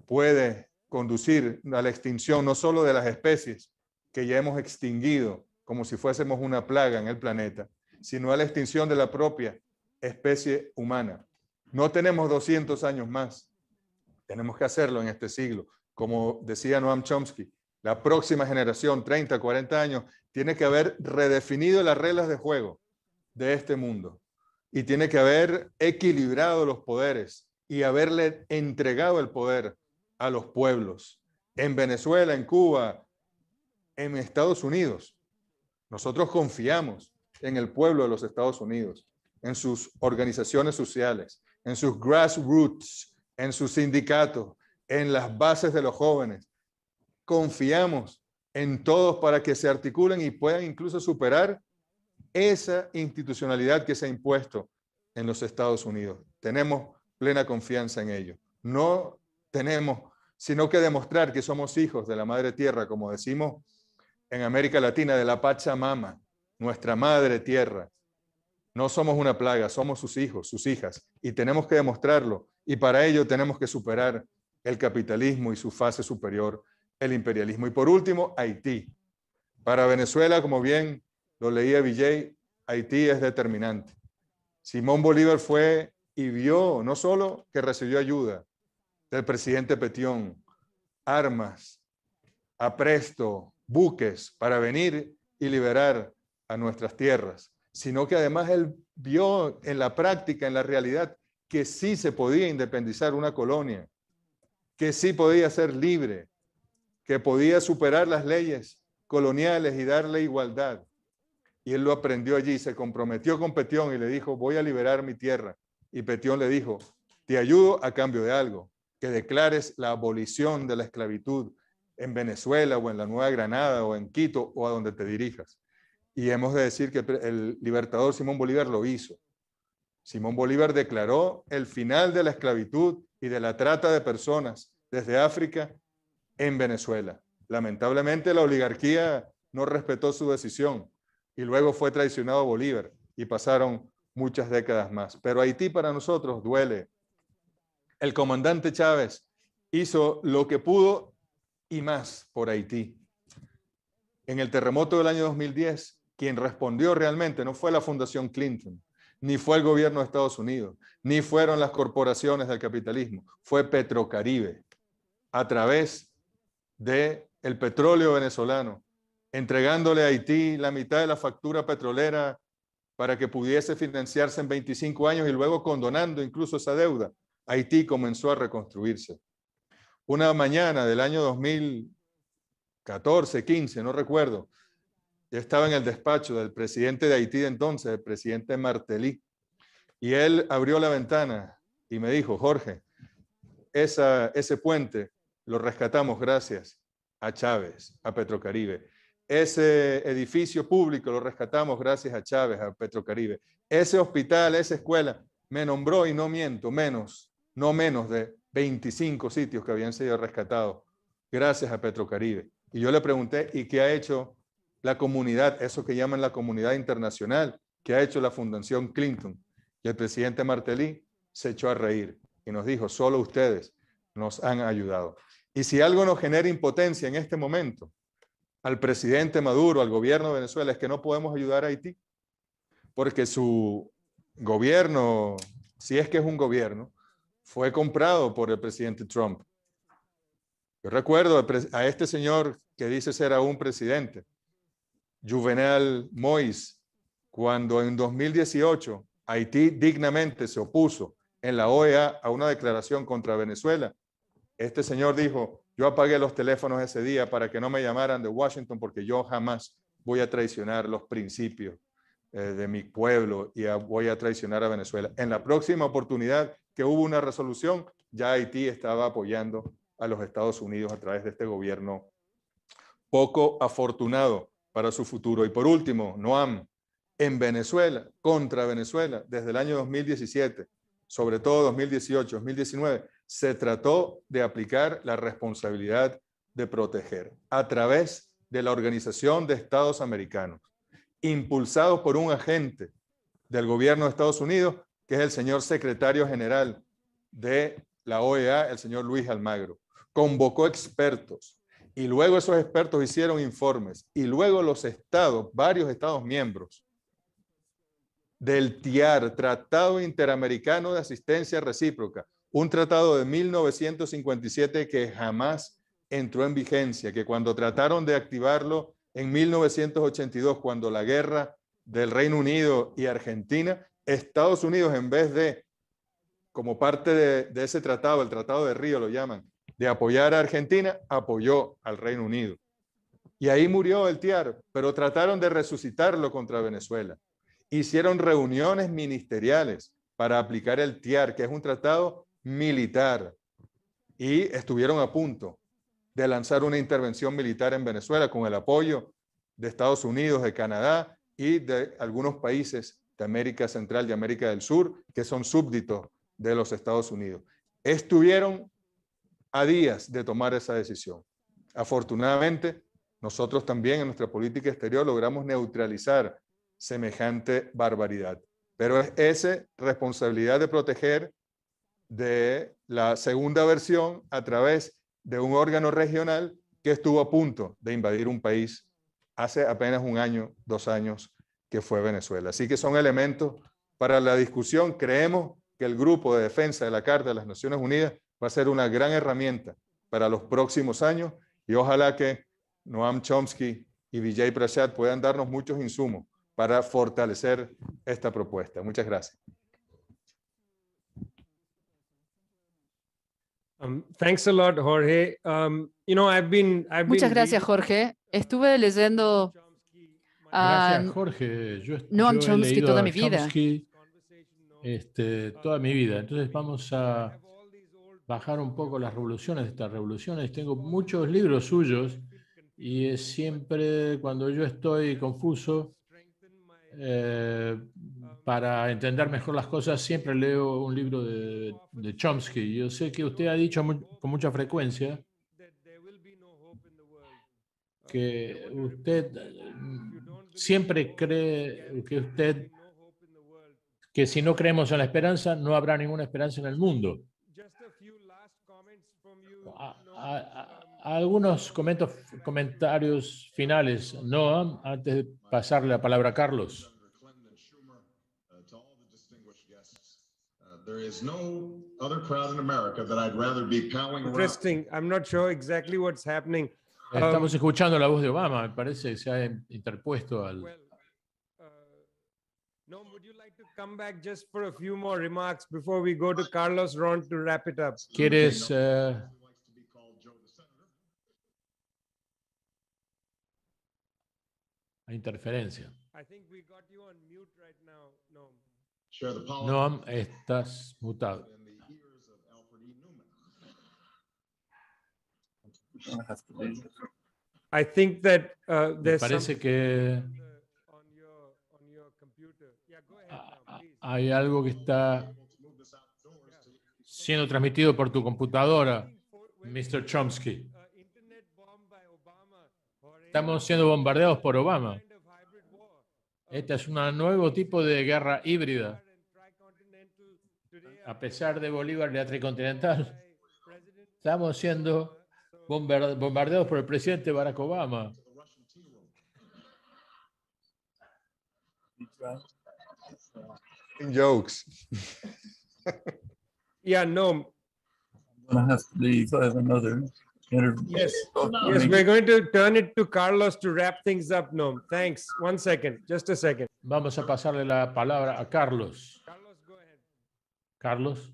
C: puede conducir a la extinción no solo de las especies, que ya hemos extinguido como si fuésemos una plaga en el planeta, sino a la extinción de la propia especie humana. No tenemos 200 años más. Tenemos que hacerlo en este siglo. Como decía Noam Chomsky, la próxima generación, 30, 40 años, tiene que haber redefinido las reglas de juego de este mundo y tiene que haber equilibrado los poderes y haberle entregado el poder a los pueblos. En Venezuela, en Cuba, en Estados Unidos. Nosotros confiamos en el pueblo de los Estados Unidos, en sus organizaciones sociales, en sus grassroots, en sus sindicatos, en las bases de los jóvenes. Confiamos en todos para que se articulen y puedan incluso superar esa institucionalidad que se ha impuesto en los Estados Unidos. Tenemos plena confianza en ello. No tenemos sino que demostrar que somos hijos de la Madre Tierra, como decimos en América Latina de la Pachamama, nuestra madre tierra. No somos una plaga, somos sus hijos, sus hijas, y tenemos que demostrarlo. Y para ello tenemos que superar el capitalismo y su fase superior, el imperialismo. Y por último, Haití. Para Venezuela, como bien lo leía Villay, Haití es determinante. Simón Bolívar fue y vio no solo que recibió ayuda del presidente Petión, armas, apresto, buques para venir y liberar a nuestras tierras, sino que además él vio en la práctica, en la realidad, que sí se podía independizar una colonia, que sí podía ser libre, que podía superar las leyes coloniales y darle igualdad. Y él lo aprendió allí, se comprometió con Petión y le dijo, voy a liberar mi tierra. Y Petión le dijo, te ayudo a cambio de algo, que declares la abolición de la esclavitud en Venezuela o en la Nueva Granada o en Quito o a donde te dirijas. Y hemos de decir que el libertador Simón Bolívar lo hizo. Simón Bolívar declaró el final de la esclavitud y de la trata de personas desde África en Venezuela. Lamentablemente la oligarquía no respetó su decisión y luego fue traicionado Bolívar y pasaron muchas décadas más. Pero Haití para nosotros duele. El comandante Chávez hizo lo que pudo y más por Haití. En el terremoto del año 2010, quien respondió realmente no fue la Fundación Clinton, ni fue el gobierno de Estados Unidos, ni fueron las corporaciones del capitalismo, fue Petrocaribe, a través del el petróleo venezolano, entregándole a Haití la mitad de la factura petrolera para que pudiese financiarse en 25 años y luego condonando incluso esa deuda, Haití comenzó a reconstruirse una mañana del año 2014, 15, no recuerdo, yo estaba en el despacho del presidente de Haití de entonces, el presidente Martelly, y él abrió la ventana y me dijo, Jorge, ese puente lo rescatamos gracias a Chávez, a Petrocaribe. Ese edificio público lo rescatamos gracias a Chávez, a Petrocaribe. Ese hospital, esa escuela, me nombró y no miento, menos, no menos de 25 sitios que habían sido rescatados gracias a Petrocaribe. Y yo le pregunté, ¿y qué ha hecho la comunidad, eso que llaman la comunidad internacional, qué ha hecho la Fundación Clinton? Y el presidente Martelly se echó a reír y nos dijo, solo ustedes nos han ayudado. Y si algo nos genera impotencia en este momento, al presidente Maduro, al gobierno de Venezuela, es que no podemos ayudar a Haití, porque su gobierno, si es que es un gobierno, fue comprado por el presidente Trump. Yo recuerdo a este señor que dice ser aún presidente, Juvenal Mois, cuando en 2018 Haití dignamente se opuso en la OEA a una declaración contra Venezuela. Este señor dijo, yo apagué los teléfonos ese día para que no me llamaran de Washington porque yo jamás voy a traicionar los principios eh, de mi pueblo y voy a traicionar a Venezuela. En la próxima oportunidad que hubo una resolución, ya Haití estaba apoyando a los Estados Unidos a través de este gobierno poco afortunado para su futuro. Y por último, Noam, en Venezuela, contra Venezuela, desde el año 2017, sobre todo 2018, 2019, se trató de aplicar la responsabilidad de proteger a través de la Organización de Estados Americanos impulsados por un agente del gobierno de Estados Unidos, que es el señor secretario general de la OEA, el señor Luis Almagro. Convocó expertos y luego esos expertos hicieron informes y luego los estados, varios estados miembros del TIAR, Tratado Interamericano de Asistencia Recíproca, un tratado de 1957 que jamás entró en vigencia, que cuando trataron de activarlo en 1982, cuando la guerra del Reino Unido y Argentina, Estados Unidos, en vez de, como parte de, ese tratado, el Tratado de Río lo llaman, de apoyar a Argentina, apoyó al Reino Unido. Y ahí murió el Tiar, pero trataron de resucitarlo contra Venezuela. Hicieron reuniones ministeriales para aplicar el TIAR, que es un tratado militar, y estuvieron a punto de lanzar una intervención militar en Venezuela con el apoyo de Estados Unidos, de Canadá y de algunos países de América Central y América del Sur que son súbditos de los Estados Unidos. Estuvieron a días de tomar esa decisión. Afortunadamente, nosotros también en nuestra política exterior logramos neutralizar semejante barbaridad. Pero es esa responsabilidad de proteger de la segunda versión a través de un órgano regional que estuvo a punto de invadir un país hace apenas un año, dos años, que fue Venezuela. Así que son elementos para la discusión. Creemos que el grupo de defensa de la Carta de las Naciones Unidas va a ser una gran herramienta para los próximos años y ojalá que Noam Chomsky y Vijay Prashad puedan darnos muchos insumos para fortalecer esta propuesta. Muchas gracias. Jorge. Muchas gracias, Jorge.
A: Estuve leyendo um, a Jorge. Noam Chomsky toda mi vida.
B: Este, toda mi vida. Entonces vamos a bajar un poco las revoluciones, de estas revoluciones. Tengo muchos libros suyos y es siempre cuando yo estoy confuso, eh, para entender mejor las cosas, siempre leo un libro de, Chomsky. Yo sé que usted ha dicho con mucha frecuencia que usted mm, siempre cree que usted que si no creemos en la esperanza, no habrá ninguna esperanza en el mundo. algunos comentarios finales, Noam, antes de pasarle la palabra a Carlos.
C: There is no other crowd in America that I'd rather be palling Interesting. Around. I'm not sure exactly what's happening. Estamos um,
B: escuchando la voz de Obama, parece que se ha interpuesto al. Well, uh,
C: no, would you like to come back just for a few more remarks before we go to Carlos Ron to wrap it up? ¿Quieres?
B: Uh, interferencia. I think we got you on mute Noam, estás mutado. E. Uh, parece que hay algo que está siendo transmitido por tu computadora, Mr. Uh, Chomsky. Estamos siendo bombardeados por Obama. Este es uh, un nuevo tipo de guerra híbrida a pesar de Bolívar de la tricontinental, estamos siendo bombardeados por el presidente Barack Obama.
C: In jokes. yeah, no. I'm going have to leave. I have another Yes, yes we're going to turn it to Carlos to wrap things
B: up, No, Thanks. One second, just a second. Vamos a pasarle la palabra a Carlos. Carlos.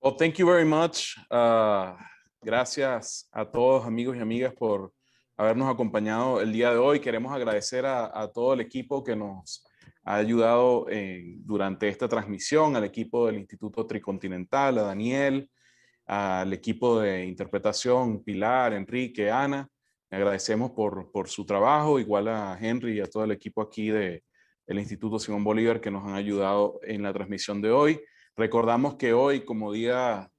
D: Well, thank you very much. Uh, gracias a todos amigos y amigas por habernos acompañado el día de hoy. Queremos agradecer a, todo el equipo que nos ha ayudado durante esta transmisión, al equipo del Instituto Tricontinental, a Daniel, al equipo de interpretación, Pilar, Enrique, Ana. agradecemos por, su trabajo, igual a Henry y a todo el equipo aquí de, del Instituto Simón Bolívar que nos han ayudado en la transmisión de hoy. Recordamos que hoy, como Día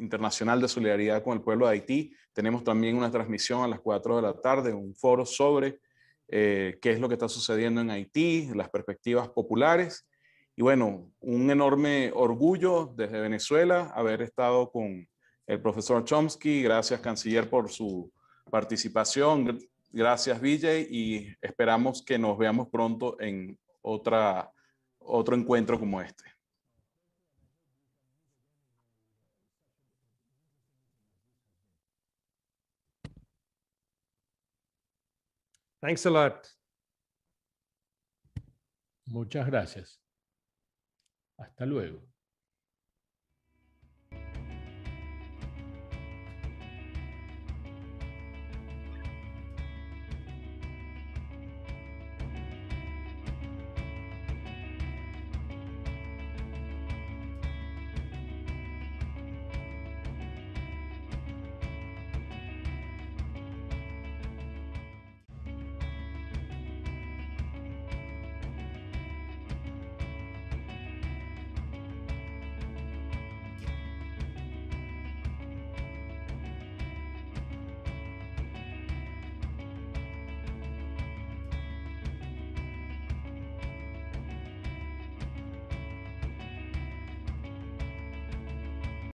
D: Internacional de Solidaridad con el Pueblo de Haití, tenemos también una transmisión a las 4 de la tarde, un foro sobre eh, qué es lo que está sucediendo en Haití, las perspectivas populares. Y bueno, un enorme orgullo desde Venezuela haber estado con el profesor Chomsky. Gracias, canciller, por su participación. Gracias, Vijay, y esperamos que nos veamos pronto en otra, otro encuentro como este.
C: Thanks a lot.
B: Muchas gracias. Hasta luego.